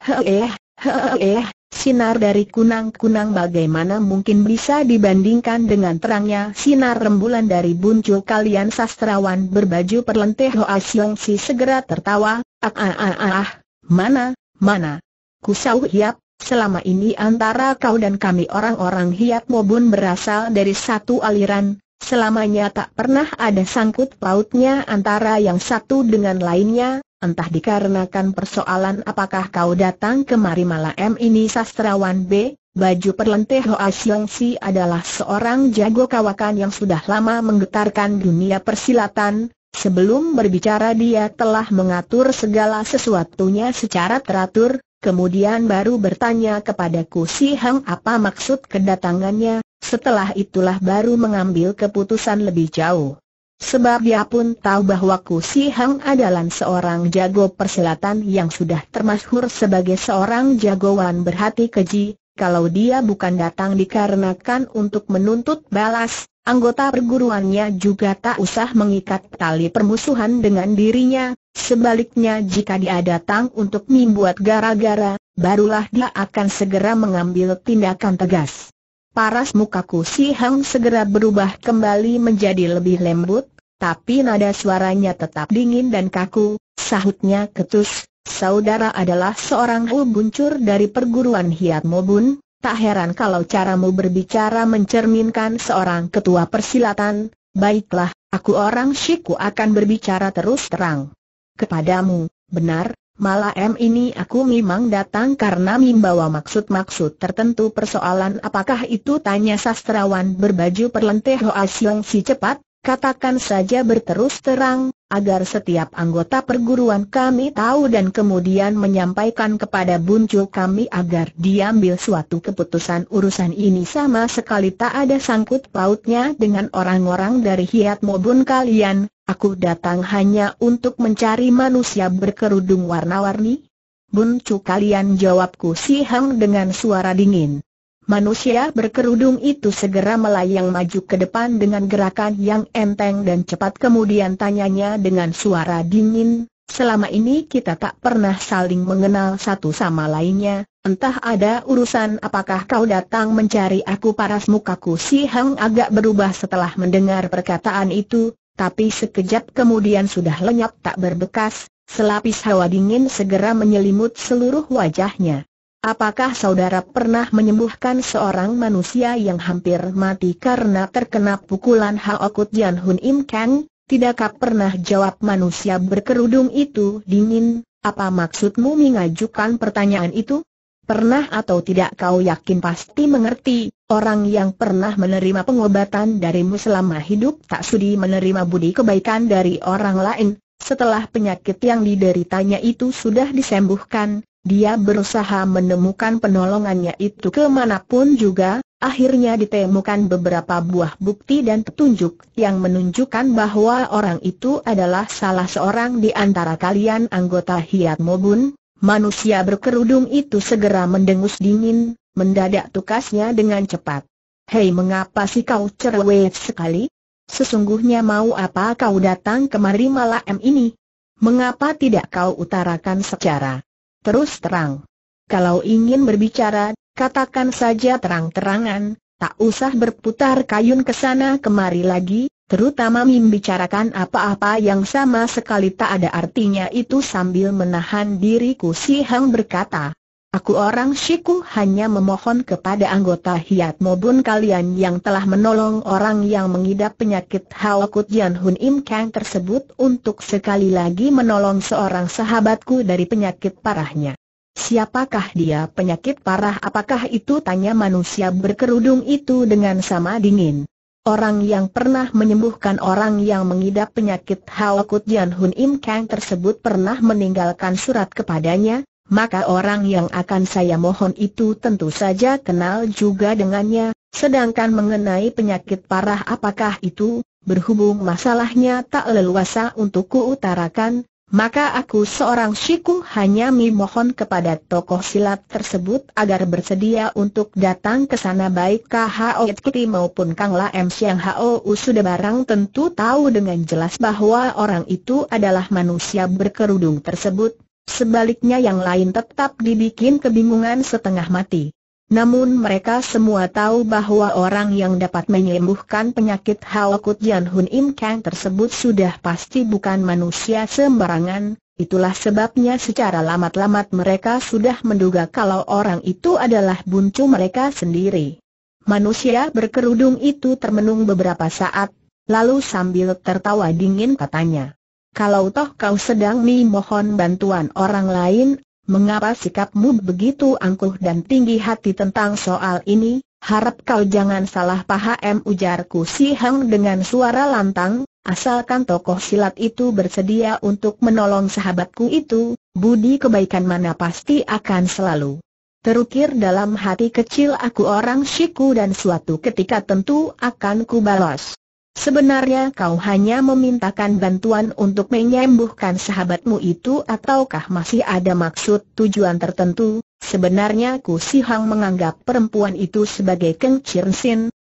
heeh, eh, heeh, eh, sinar dari kunang-kunang bagaimana mungkin bisa dibandingkan dengan terangnya sinar rembulan dari buncu kalian sastrawan berbaju perlenteh Hoa Siong Si segera tertawa, ah ah ah ah, ah mana, mana. Kusau Hiap, Selama ini antara kau dan kami orang-orang Hiat Mobun berasal dari satu aliran, selamanya tak pernah ada sangkut pautnya antara yang satu dengan lainnya, entah dikarenakan persoalan apakah kau datang kemari malam ini sastrawan B, baju perlenteh Hoa Xiong Si adalah seorang jago kawakan yang sudah lama menggetarkan dunia persilatan, sebelum berbicara dia telah mengatur segala sesuatunya secara teratur, kemudian baru bertanya kepadaku si Hang apa maksud kedatangannya, setelah itulah baru mengambil keputusan lebih jauh. Sebab dia pun tahu bahwa Ku Si Hang adalah seorang jago perselatan yang sudah termasyhur sebagai seorang jagoan berhati keji, kalau dia bukan datang dikarenakan untuk menuntut balas, anggota perguruannya juga tak usah mengikat tali permusuhan dengan dirinya, Sebaliknya jika dia datang untuk membuat gara-gara, barulah dia akan segera mengambil tindakan tegas. Paras mukaku si Hang segera berubah kembali menjadi lebih lembut, tapi nada suaranya tetap dingin dan kaku, sahutnya ketus, saudara adalah seorang hu buncur dari perguruan Hiat Mobun, Tak heran kalau caramu berbicara mencerminkan seorang ketua persilatan, baiklah, aku orang shiku akan berbicara terus terang kepadamu, benar, malah M ini aku memang datang karena membawa maksud-maksud tertentu persoalan apakah itu tanya sastrawan berbaju perlenteh Hoa Siong si cepat, katakan saja berterus terang, agar setiap anggota perguruan kami tahu dan kemudian menyampaikan kepada buncu kami agar diambil suatu keputusan urusan ini sama sekali tak ada sangkut pautnya dengan orang-orang dari Hiat Mobun kalian, Aku datang hanya untuk mencari manusia berkerudung warna-warni? Buncu kalian jawabku si Hang dengan suara dingin. Manusia berkerudung itu segera melayang maju ke depan dengan gerakan yang enteng dan cepat kemudian tanyanya dengan suara dingin, selama ini kita tak pernah saling mengenal satu sama lainnya, entah ada urusan apakah kau datang mencari aku paras mukaku si Hang agak berubah setelah mendengar perkataan itu, tapi sekejap kemudian sudah lenyap tak berbekas, selapis hawa dingin segera menyelimut seluruh wajahnya. Apakah saudara pernah menyembuhkan seorang manusia yang hampir mati karena terkena pukulan Haokut Jian Hun Im Kang? Tidakkah pernah jawab manusia berkerudung itu dingin? Apa maksudmu mengajukan pertanyaan itu? Pernah atau tidak kau yakin pasti mengerti, Orang yang pernah menerima pengobatan darimu selama hidup tak sudi menerima budi kebaikan dari orang lain. Setelah penyakit yang dideritanya itu sudah disembuhkan, dia berusaha menemukan penolongannya itu kemanapun juga, akhirnya ditemukan beberapa buah bukti dan petunjuk yang menunjukkan bahwa orang itu adalah salah seorang di antara kalian anggota Hiat Mobun, manusia berkerudung itu segera mendengus dingin, Mendadak tukasnya dengan cepat. Hei mengapa sih kau cerewet sekali? Sesungguhnya mau apa kau datang kemari malam ini? Mengapa tidak kau utarakan secara terus terang? Kalau ingin berbicara, katakan saja terang-terangan, tak usah berputar kayun ke sana kemari lagi, terutama membicarakan apa-apa yang sama sekali tak ada artinya itu sambil menahan diriku si Hang berkata. Aku orang Shiku hanya memohon kepada anggota Hiat maupun kalian yang telah menolong orang yang mengidap penyakit Hawakut Jian Hun Im Kang tersebut untuk sekali lagi menolong seorang sahabatku dari penyakit parahnya. Siapakah dia penyakit parah apakah itu tanya manusia berkerudung itu dengan sama dingin. Orang yang pernah menyembuhkan orang yang mengidap penyakit Hawakut Jian Hun Im Kang tersebut pernah meninggalkan surat kepadanya, maka orang yang akan saya mohon itu tentu saja kenal juga dengannya, sedangkan mengenai penyakit parah apakah itu, berhubung masalahnya tak leluasa untuk kuutarakan, maka aku seorang siku hanya memohon kepada tokoh silat tersebut agar bersedia untuk datang ke sana baik KHO Kiti maupun Kang la M. Siang Hao sudah barang tentu tahu dengan jelas bahwa orang itu adalah manusia berkerudung tersebut, Sebaliknya yang lain tetap dibikin kebingungan setengah mati. Namun mereka semua tahu bahwa orang yang dapat menyembuhkan penyakit Hawakut Jan Hun Im Kang tersebut sudah pasti bukan manusia sembarangan, itulah sebabnya secara lamat-lamat mereka sudah menduga kalau orang itu adalah buncu mereka sendiri. Manusia berkerudung itu termenung beberapa saat, lalu sambil tertawa dingin katanya. Kalau toh kau sedang memohon bantuan orang lain, mengapa sikapmu begitu angkuh dan tinggi hati tentang soal ini? Harap kau jangan salah paham ujarku si Hang dengan suara lantang, asalkan tokoh silat itu bersedia untuk menolong sahabatku itu, budi kebaikan mana pasti akan selalu. Terukir dalam hati kecil aku orang siku dan suatu ketika tentu akan kubalas. Sebenarnya kau hanya memintakan bantuan untuk menyembuhkan sahabatmu itu ataukah masih ada maksud tujuan tertentu? Sebenarnya Ku Si Hang menganggap perempuan itu sebagai Keng Chirn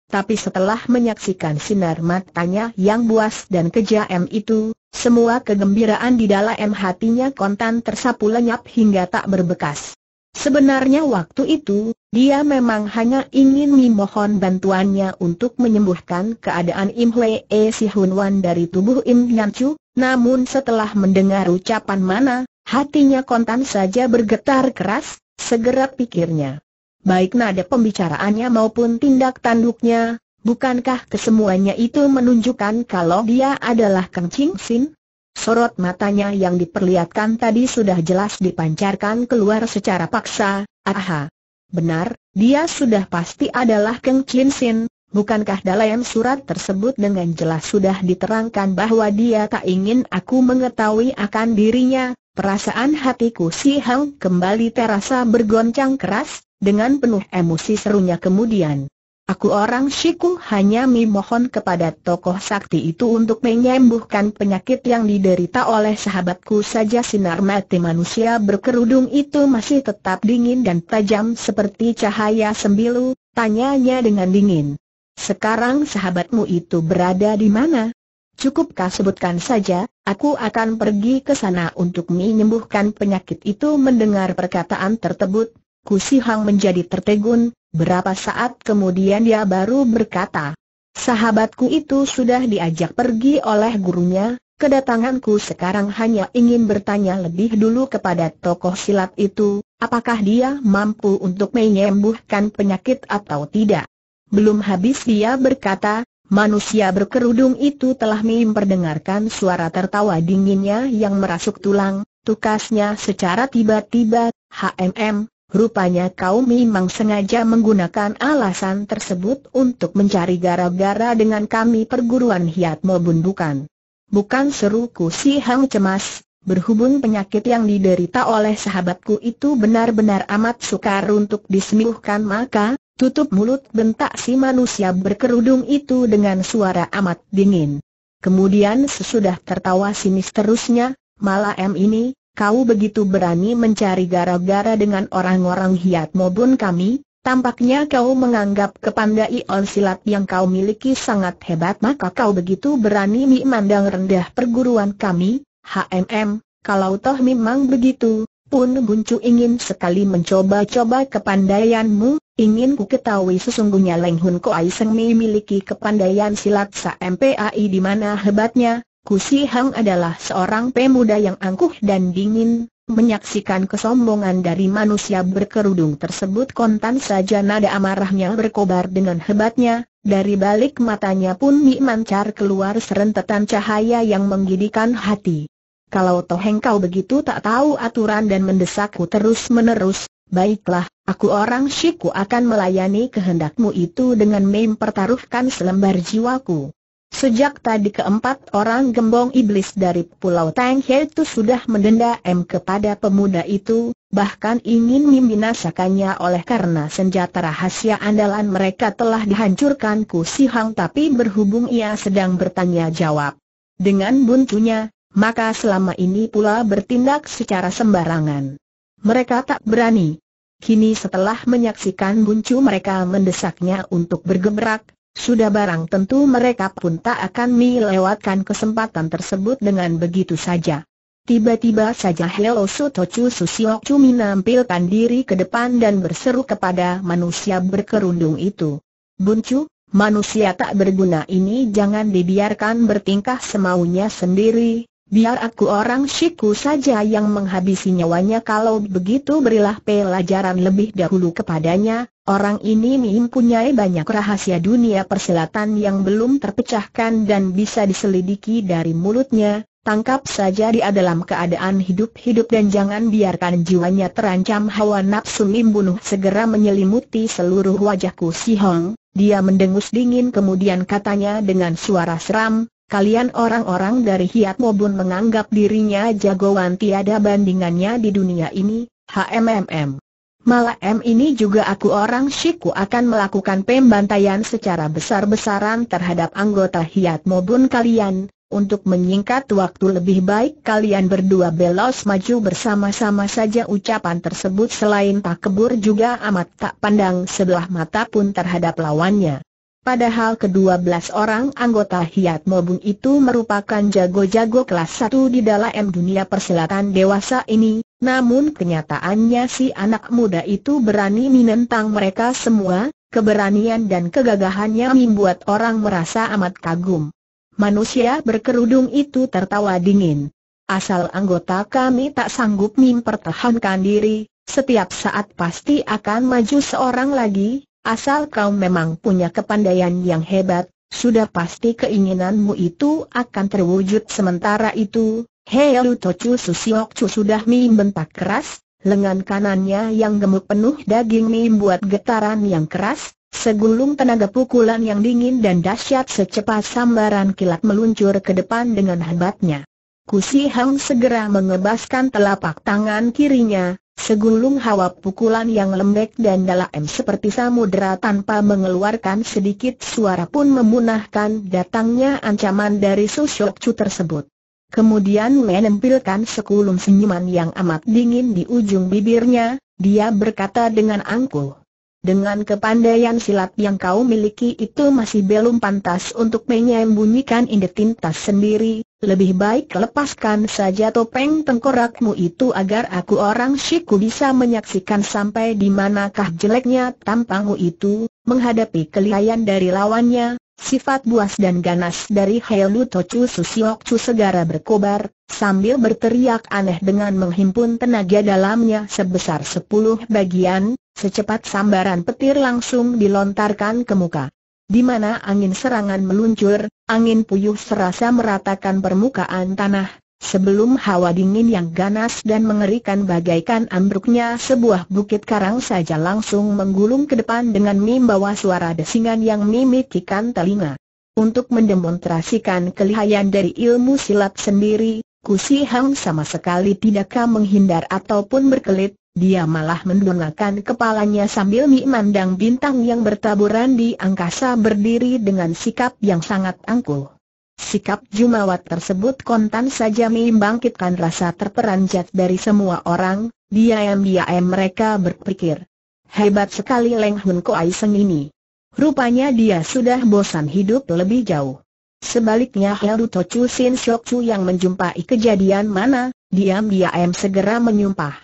tapi setelah menyaksikan sinar matanya yang buas dan kejam itu, semua kegembiraan di dalam hatinya kontan tersapu lenyap hingga tak berbekas. Sebenarnya waktu itu, dia memang hanya ingin memohon bantuannya untuk menyembuhkan keadaan Im e Si Hun Wan dari tubuh Im Nyan Chu, namun setelah mendengar ucapan mana, hatinya kontan saja bergetar keras, segera pikirnya. Baik nada pembicaraannya maupun tindak tanduknya, bukankah kesemuanya itu menunjukkan kalau dia adalah Kang Ching Sin? Sorot matanya yang diperlihatkan tadi sudah jelas dipancarkan keluar secara paksa, aha. Benar, dia sudah pasti adalah Keng Chin Sin, bukankah dalam surat tersebut dengan jelas sudah diterangkan bahwa dia tak ingin aku mengetahui akan dirinya, perasaan hatiku si Hang kembali terasa bergoncang keras, dengan penuh emosi serunya kemudian. Aku orang Shiku hanya memohon kepada tokoh sakti itu untuk menyembuhkan penyakit yang diderita oleh sahabatku saja sinar mati manusia berkerudung itu masih tetap dingin dan tajam seperti cahaya sembilu, tanyanya dengan dingin. Sekarang sahabatmu itu berada di mana? Cukupkah sebutkan saja, aku akan pergi ke sana untuk menyembuhkan penyakit itu mendengar perkataan tersebut. Kusihang menjadi tertegun, Berapa saat kemudian dia baru berkata, Sahabatku itu sudah diajak pergi oleh gurunya, kedatanganku sekarang hanya ingin bertanya lebih dulu kepada tokoh silat itu, apakah dia mampu untuk menyembuhkan penyakit atau tidak. Belum habis dia berkata, manusia berkerudung itu telah memperdengarkan suara tertawa dinginnya yang merasuk tulang, tukasnya secara tiba-tiba, HMM, Rupanya kau memang sengaja menggunakan alasan tersebut untuk mencari gara-gara dengan kami perguruan hiat maupun bukan. Bukan seruku si Hang cemas, berhubung penyakit yang diderita oleh sahabatku itu benar-benar amat sukar untuk disembuhkan maka, tutup mulut bentak si manusia berkerudung itu dengan suara amat dingin. Kemudian sesudah tertawa sinis terusnya, malah M ini, kau begitu berani mencari gara-gara dengan orang-orang hiat maupun kami, tampaknya kau menganggap kepandaian silat yang kau miliki sangat hebat maka kau begitu berani memandang rendah perguruan kami, HMM, kalau toh memang begitu, pun Buncu ingin sekali mencoba-coba kepandaianmu, ingin ku ketahui sesungguhnya Leng Hun Koai Seng Mi kepandaian silat sa MPAI di mana hebatnya, Kusi Hang adalah seorang pemuda yang angkuh dan dingin, menyaksikan kesombongan dari manusia berkerudung tersebut kontan saja nada amarahnya berkobar dengan hebatnya, dari balik matanya pun mancar keluar serentetan cahaya yang menggidikan hati. Kalau toh engkau begitu tak tahu aturan dan mendesakku terus-menerus, baiklah, aku orang Shiku akan melayani kehendakmu itu dengan mempertaruhkan selembar jiwaku. Sejak tadi keempat orang gembong iblis dari Pulau Tang itu sudah mendenda M kepada pemuda itu, bahkan ingin membinasakannya oleh karena senjata rahasia andalan mereka telah dihancurkan Ku Si Hang tapi berhubung ia sedang bertanya jawab. Dengan buntunya, maka selama ini pula bertindak secara sembarangan. Mereka tak berani. Kini setelah menyaksikan buncu mereka mendesaknya untuk bergebrak, sudah barang tentu mereka pun tak akan melewatkan kesempatan tersebut dengan begitu saja. Tiba-tiba saja Helo Sutocu Susiok Cumi menampilkan diri ke depan dan berseru kepada manusia berkerundung itu. Buncu, manusia tak berguna ini jangan dibiarkan bertingkah semaunya sendiri, biar aku orang Shiku saja yang menghabisi nyawanya kalau begitu berilah pelajaran lebih dahulu kepadanya, Orang ini mempunyai banyak rahasia dunia perselatan yang belum terpecahkan dan bisa diselidiki dari mulutnya, tangkap saja di dalam keadaan hidup-hidup dan jangan biarkan jiwanya terancam hawa nafsu membunuh segera menyelimuti seluruh wajahku si Hong, dia mendengus dingin kemudian katanya dengan suara seram, Kalian orang-orang dari Hiat Mobun menganggap dirinya jagoan tiada bandingannya di dunia ini, HMMM. Malah M ini juga aku orang Shiku akan melakukan pembantaian secara besar-besaran terhadap anggota hiat mobun kalian, untuk menyingkat waktu lebih baik kalian berdua belos maju bersama-sama saja ucapan tersebut selain tak kebur juga amat tak pandang sebelah mata pun terhadap lawannya. Padahal kedua belas orang anggota Hiat Mobun itu merupakan jago-jago kelas satu di dalam dunia persilatan dewasa ini, namun kenyataannya si anak muda itu berani menentang mereka semua, keberanian dan kegagahannya membuat orang merasa amat kagum. Manusia berkerudung itu tertawa dingin. Asal anggota kami tak sanggup mempertahankan diri, setiap saat pasti akan maju seorang lagi, asal kau memang punya kepandaian yang hebat, sudah pasti keinginanmu itu akan terwujud sementara itu, Hei Lutocu Susiokcu sudah bentak keras, lengan kanannya yang gemuk penuh daging membuat getaran yang keras, segulung tenaga pukulan yang dingin dan dahsyat secepat sambaran kilat meluncur ke depan dengan hebatnya. Kusi Hang segera mengebaskan telapak tangan kirinya, segulung hawa pukulan yang lembek dan dalam seperti samudera tanpa mengeluarkan sedikit suara pun memunahkan datangnya ancaman dari Susyokcu tersebut. Kemudian menempilkan sekulum senyuman yang amat dingin di ujung bibirnya, dia berkata dengan angkuh. Dengan kepandaian silat yang kau miliki itu masih belum pantas untuk menyembunyikan indetintas sendiri, lebih baik lepaskan saja topeng tengkorakmu itu agar aku orang siku bisa menyaksikan sampai di manakah jeleknya tampangmu itu, menghadapi kelihayan dari lawannya, Sifat buas dan ganas dari Helu Tochu Chu segera berkobar, sambil berteriak aneh dengan menghimpun tenaga dalamnya sebesar sepuluh bagian, secepat sambaran petir langsung dilontarkan ke muka. Di mana angin serangan meluncur, angin puyuh serasa meratakan permukaan tanah, Sebelum hawa dingin yang ganas dan mengerikan bagaikan ambruknya sebuah bukit karang saja langsung menggulung ke depan dengan membawa suara desingan yang mimikikan telinga. Untuk mendemonstrasikan kelihayan dari ilmu silat sendiri, Kusi Hang sama sekali tidakkah menghindar ataupun berkelit, dia malah mendongakkan kepalanya sambil memandang bintang yang bertaburan di angkasa berdiri dengan sikap yang sangat angkuh. Sikap Jumawat tersebut kontan saja membangkitkan rasa terperanjat dari semua orang, diam-diam mereka berpikir. Hebat sekali Leng Hun Seng ini. Rupanya dia sudah bosan hidup lebih jauh. Sebaliknya To Chu Sin Shok Chu yang menjumpai kejadian mana, diam-diam segera menyumpah.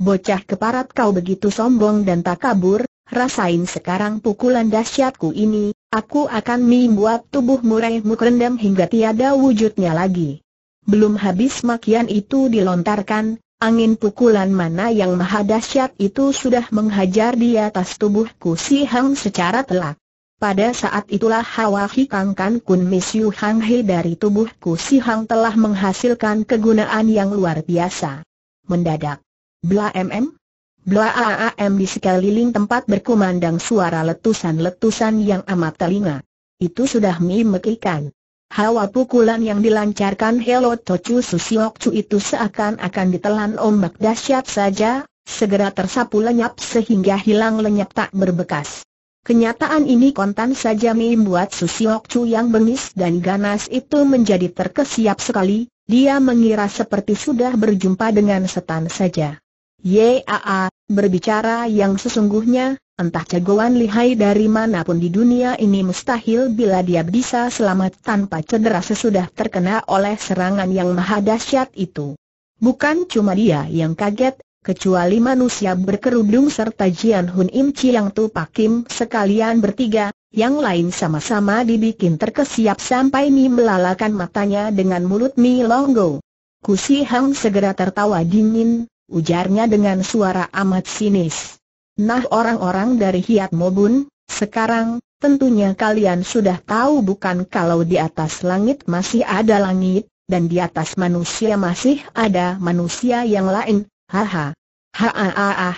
Bocah keparat kau begitu sombong dan tak kabur, rasain sekarang pukulan dahsyatku ini, aku akan membuat tubuh muraimu kerendam hingga tiada wujudnya lagi. Belum habis makian itu dilontarkan, angin pukulan mana yang maha dahsyat itu sudah menghajar di atas tubuhku si Hang secara telak. Pada saat itulah Hawa Hikang Kan Kun misyu Hang He dari tubuhku si Hang telah menghasilkan kegunaan yang luar biasa. Mendadak. Bla MM? Blaaam di sekeliling tempat berkumandang suara letusan-letusan yang amat telinga. Itu sudah mimikikan. Hawa pukulan yang dilancarkan Helo Tochu Susiokcu itu seakan-akan ditelan ombak dahsyat saja, segera tersapu lenyap sehingga hilang lenyap tak berbekas. Kenyataan ini kontan saja membuat Susiokcu yang bengis dan ganas itu menjadi terkesiap sekali, dia mengira seperti sudah berjumpa dengan setan saja. Yaa, berbicara yang sesungguhnya, entah jagoan lihai dari manapun di dunia ini mustahil bila dia bisa selamat tanpa cedera sesudah terkena oleh serangan yang maha dahsyat itu. Bukan cuma dia yang kaget, kecuali manusia berkerudung serta Jian Hun Im yang Tu Pakim sekalian bertiga, yang lain sama-sama dibikin terkesiap sampai Mi melalakan matanya dengan mulut Mi Longgo. Kusi Hang segera tertawa dingin, ujarnya dengan suara amat sinis. Nah orang-orang dari Hiat Mobun, sekarang, tentunya kalian sudah tahu bukan kalau di atas langit masih ada langit, dan di atas manusia masih ada manusia yang lain, haha. Haaah,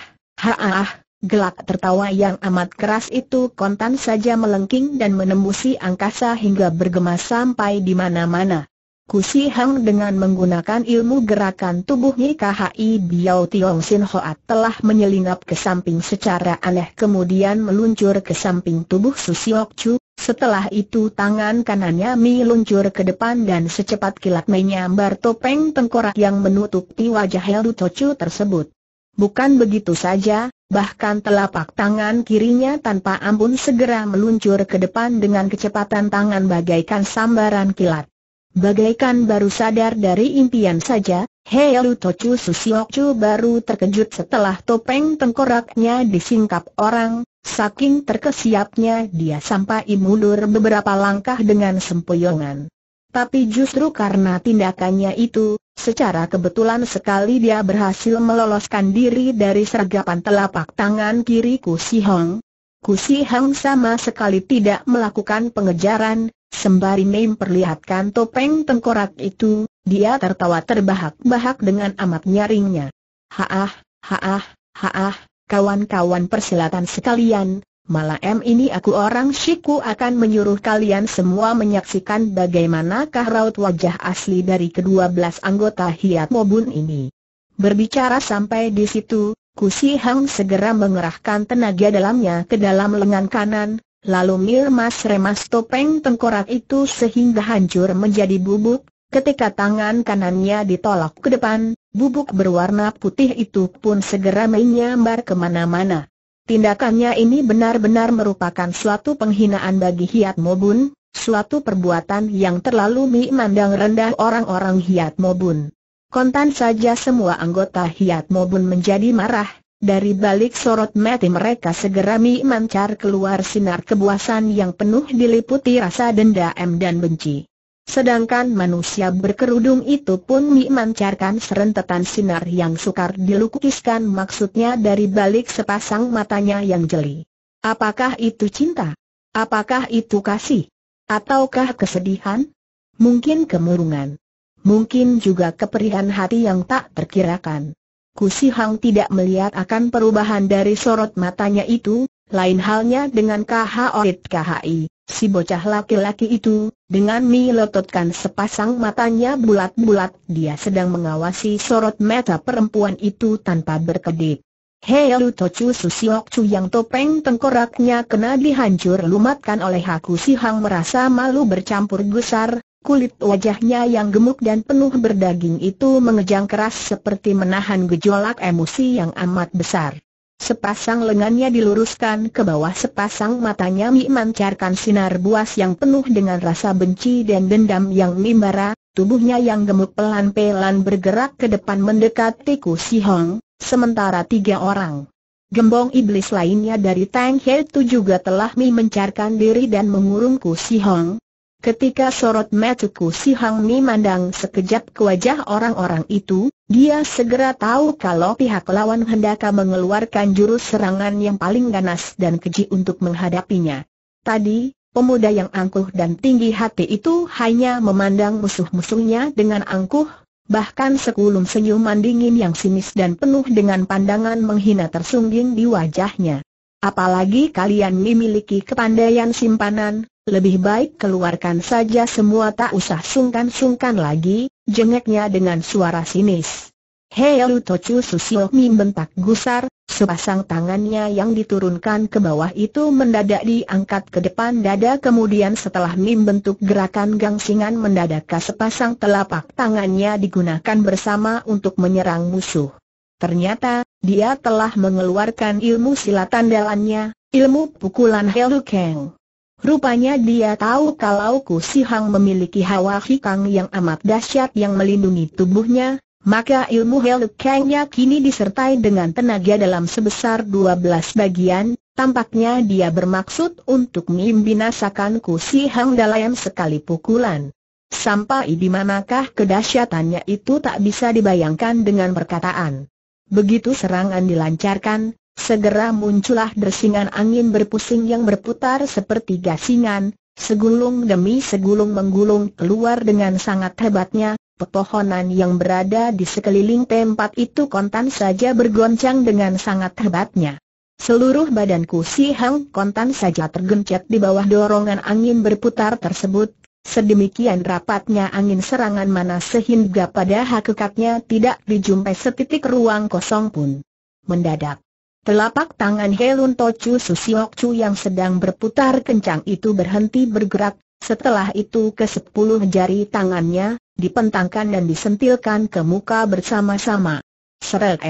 ah gelak tertawa yang amat keras itu kontan saja melengking dan menembusi angkasa hingga bergema sampai di mana-mana. Kusi Hang dengan menggunakan ilmu gerakan tubuhnya KHI Biao Tiong Sin Hoat telah menyelinap ke samping secara aneh kemudian meluncur ke samping tubuh Susiok Chu, setelah itu tangan kanannya meluncur ke depan dan secepat kilat menyambar topeng tengkorak yang menutupi wajah Heru Tochu tersebut. Bukan begitu saja, bahkan telapak tangan kirinya tanpa ampun segera meluncur ke depan dengan kecepatan tangan bagaikan sambaran kilat. Bagaikan baru sadar dari impian saja, Heilu Tochu Susiokchu baru terkejut setelah topeng tengkoraknya disingkap orang, saking terkesiapnya dia sampai mundur beberapa langkah dengan sempoyongan. Tapi justru karena tindakannya itu, secara kebetulan sekali dia berhasil meloloskan diri dari sergapan telapak tangan kiri Si Hong. Si Hong sama sekali tidak melakukan pengejaran, Sembari memperlihatkan topeng tengkorak itu, dia tertawa terbahak-bahak dengan amat nyaringnya. Haah, haah, haah, kawan-kawan persilatan sekalian, malam ini aku orang Shiku akan menyuruh kalian semua menyaksikan bagaimanakah raut wajah asli dari kedua belas anggota Hiat Mobun ini. Berbicara sampai di situ, Kusi Hang segera mengerahkan tenaga dalamnya ke dalam lengan kanan, lalu Mir Mas remas topeng tengkorak itu sehingga hancur menjadi bubuk, ketika tangan kanannya ditolak ke depan, bubuk berwarna putih itu pun segera menyambar kemana-mana. Tindakannya ini benar-benar merupakan suatu penghinaan bagi Hiat Mobun, suatu perbuatan yang terlalu memandang rendah orang-orang Hiat Mobun. Kontan saja semua anggota Hiat Mobun menjadi marah, dari balik sorot mata mereka segera memancar keluar sinar kebuasan yang penuh diliputi rasa dendam dan benci. Sedangkan manusia berkerudung itu pun memancarkan serentetan sinar yang sukar dilukiskan maksudnya dari balik sepasang matanya yang jeli. Apakah itu cinta? Apakah itu kasih? Ataukah kesedihan? Mungkin kemurungan. Mungkin juga keperihan hati yang tak terkirakan. Ku Si Hang tidak melihat akan perubahan dari sorot matanya itu, lain halnya dengan Khaorit KHI. Si bocah laki-laki itu, dengan melototkan sepasang matanya bulat-bulat, dia sedang mengawasi sorot mata perempuan itu tanpa berkedip. Hei lu Susiok Chu yang topeng tengkoraknya kena dihancur lumatkan oleh aku si Hang merasa malu bercampur gusar, Kulit wajahnya yang gemuk dan penuh berdaging itu mengejang keras seperti menahan gejolak emosi yang amat besar. Sepasang lengannya diluruskan ke bawah sepasang matanya memancarkan sinar buas yang penuh dengan rasa benci dan dendam yang membara, tubuhnya yang gemuk pelan-pelan bergerak ke depan mendekati Si Hong, sementara tiga orang. Gembong iblis lainnya dari Tang He itu juga telah mencarkan diri dan mengurung Si Hong, Ketika sorot mataku si Hang Mi mandang sekejap ke wajah orang-orang itu, dia segera tahu kalau pihak lawan hendak mengeluarkan jurus serangan yang paling ganas dan keji untuk menghadapinya. Tadi, pemuda yang angkuh dan tinggi hati itu hanya memandang musuh-musuhnya dengan angkuh, bahkan sekulum senyuman dingin yang sinis dan penuh dengan pandangan menghina tersungging di wajahnya. Apalagi kalian memiliki kepandaian simpanan, lebih baik keluarkan saja semua tak usah sungkan-sungkan lagi, jengeknya dengan suara sinis. Hei Tocu Susio bentak gusar, sepasang tangannya yang diturunkan ke bawah itu mendadak diangkat ke depan dada kemudian setelah mim bentuk gerakan gangsingan mendadak sepasang telapak tangannya digunakan bersama untuk menyerang musuh. Ternyata, dia telah mengeluarkan ilmu silatan andalannya, ilmu pukulan Helu Keng. Rupanya dia tahu kalau Kusi Hang memiliki hawa hikang yang amat dahsyat yang melindungi tubuhnya, maka ilmu Helukangnya kini disertai dengan tenaga dalam sebesar dua belas bagian, tampaknya dia bermaksud untuk membinasakan Kusi Hang dalam sekali pukulan. Sampai di manakah kedahsyatannya itu tak bisa dibayangkan dengan perkataan. Begitu serangan dilancarkan, Segera muncullah dersingan angin berpusing yang berputar seperti gasingan, segulung demi segulung menggulung keluar dengan sangat hebatnya, pepohonan yang berada di sekeliling tempat itu kontan saja bergoncang dengan sangat hebatnya. Seluruh badanku si Hang kontan saja tergencet di bawah dorongan angin berputar tersebut, Sedemikian rapatnya angin serangan mana sehingga pada hakikatnya tidak dijumpai setitik ruang kosong pun. Mendadak, Telapak tangan Helun Tochu Susiokcu yang sedang berputar kencang itu berhenti bergerak, setelah itu ke sepuluh jari tangannya, dipentangkan dan disentilkan ke muka bersama-sama. Seret,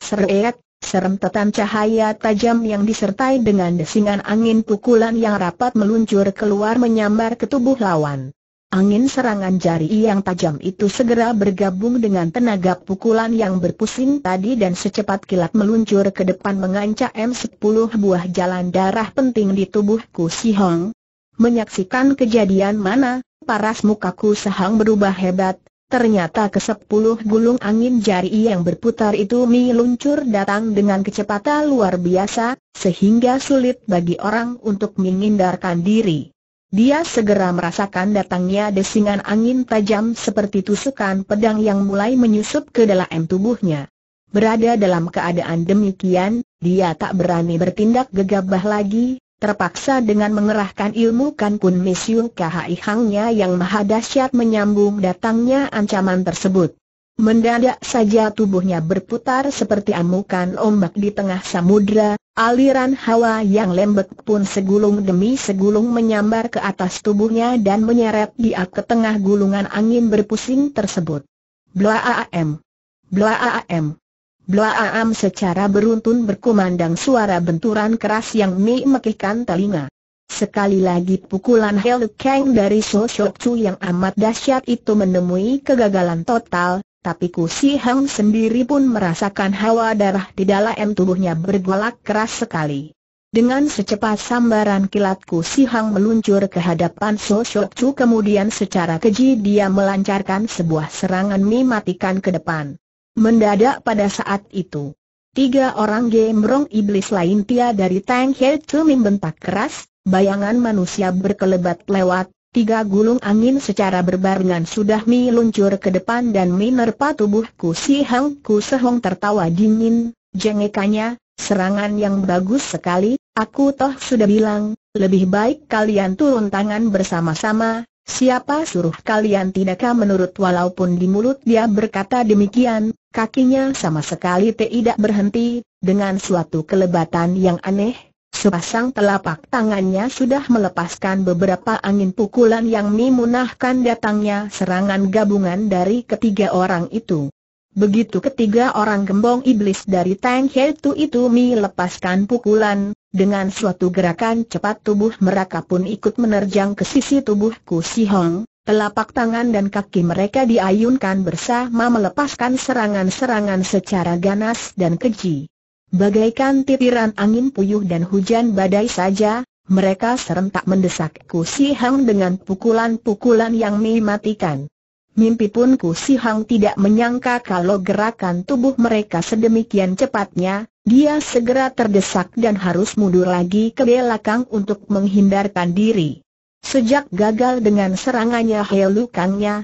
seret, serem tetan cahaya tajam yang disertai dengan desingan angin pukulan yang rapat meluncur keluar menyambar ke tubuh lawan. Angin serangan jari yang tajam itu segera bergabung dengan tenaga pukulan yang berpusing tadi dan secepat kilat meluncur ke depan mengancam sepuluh buah jalan darah penting di tubuhku si Hong. Menyaksikan kejadian mana, paras mukaku sehang berubah hebat, ternyata ke sepuluh gulung angin jari yang berputar itu meluncur datang dengan kecepatan luar biasa, sehingga sulit bagi orang untuk menghindarkan diri. Dia segera merasakan datangnya desingan angin tajam seperti tusukan pedang yang mulai menyusup ke dalam tubuhnya. Berada dalam keadaan demikian, dia tak berani bertindak gegabah lagi, terpaksa dengan mengerahkan ilmu Kan Kun Misyul Kahai Hangnya yang maha dahsyat menyambung datangnya ancaman tersebut. Mendadak saja tubuhnya berputar seperti amukan ombak di tengah samudra, Aliran hawa yang lembek pun segulung demi segulung menyambar ke atas tubuhnya dan menyeret dia ke tengah gulungan angin berpusing tersebut. Blaaam! Blaaam! Blaaam secara beruntun berkumandang suara benturan keras yang memekihkan telinga. Sekali lagi pukulan Hel Kang dari Sosok Chu yang amat dahsyat itu menemui kegagalan total, tapi Ku Si Hang sendiri pun merasakan hawa darah di dalam tubuhnya bergolak keras sekali. Dengan secepat sambaran Ku Si Hang meluncur ke hadapan So Shok Chu kemudian secara keji dia melancarkan sebuah serangan mematikan ke depan. Mendadak pada saat itu, tiga orang gembrong iblis lain tia dari Tang He Chu membentak keras, bayangan manusia berkelebat lewat, Tiga gulung angin secara berbarengan sudah Mi luncur ke depan dan minerpa tubuhku si Hang Ku Sehong tertawa dingin, jengekannya, serangan yang bagus sekali, aku toh sudah bilang, lebih baik kalian turun tangan bersama-sama, siapa suruh kalian tidakkah menurut walaupun di mulut dia berkata demikian, kakinya sama sekali tidak berhenti, dengan suatu kelebatan yang aneh, Sepasang telapak tangannya sudah melepaskan beberapa angin pukulan yang memunahkan datangnya serangan gabungan dari ketiga orang itu. Begitu ketiga orang gembong iblis dari Tang He Tu itu melepaskan pukulan, dengan suatu gerakan cepat tubuh mereka pun ikut menerjang ke sisi tubuh Ku Si Hong, telapak tangan dan kaki mereka diayunkan bersama melepaskan serangan-serangan secara ganas dan keji. Bagaikan titiran angin puyuh dan hujan badai saja, mereka serentak mendesak Kusi Hang dengan pukulan-pukulan yang mematikan. Mimpi pun Kusi Hang tidak menyangka kalau gerakan tubuh mereka sedemikian cepatnya, dia segera terdesak dan harus mundur lagi ke belakang untuk menghindarkan diri. Sejak gagal dengan serangannya Helukangnya,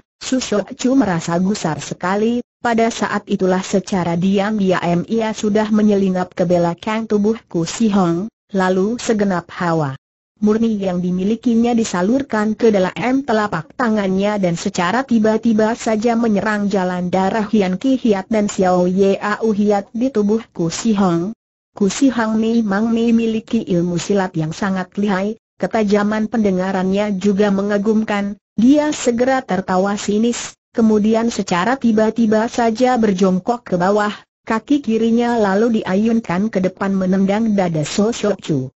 Chu merasa gusar sekali, pada saat itulah secara diam-diam ia sudah menyelinap ke belakang tubuhku si Hong, lalu segenap hawa murni yang dimilikinya disalurkan ke dalam telapak tangannya dan secara tiba-tiba saja menyerang jalan darah Hian Ki Hiat dan Xiao Ye Au Hiat di tubuh Ku Si Hong. Ku Si Hong memang memiliki ilmu silat yang sangat lihai, ketajaman pendengarannya juga mengagumkan, dia segera tertawa sinis, kemudian secara tiba-tiba saja berjongkok ke bawah, kaki kirinya lalu diayunkan ke depan menendang dada So Chu.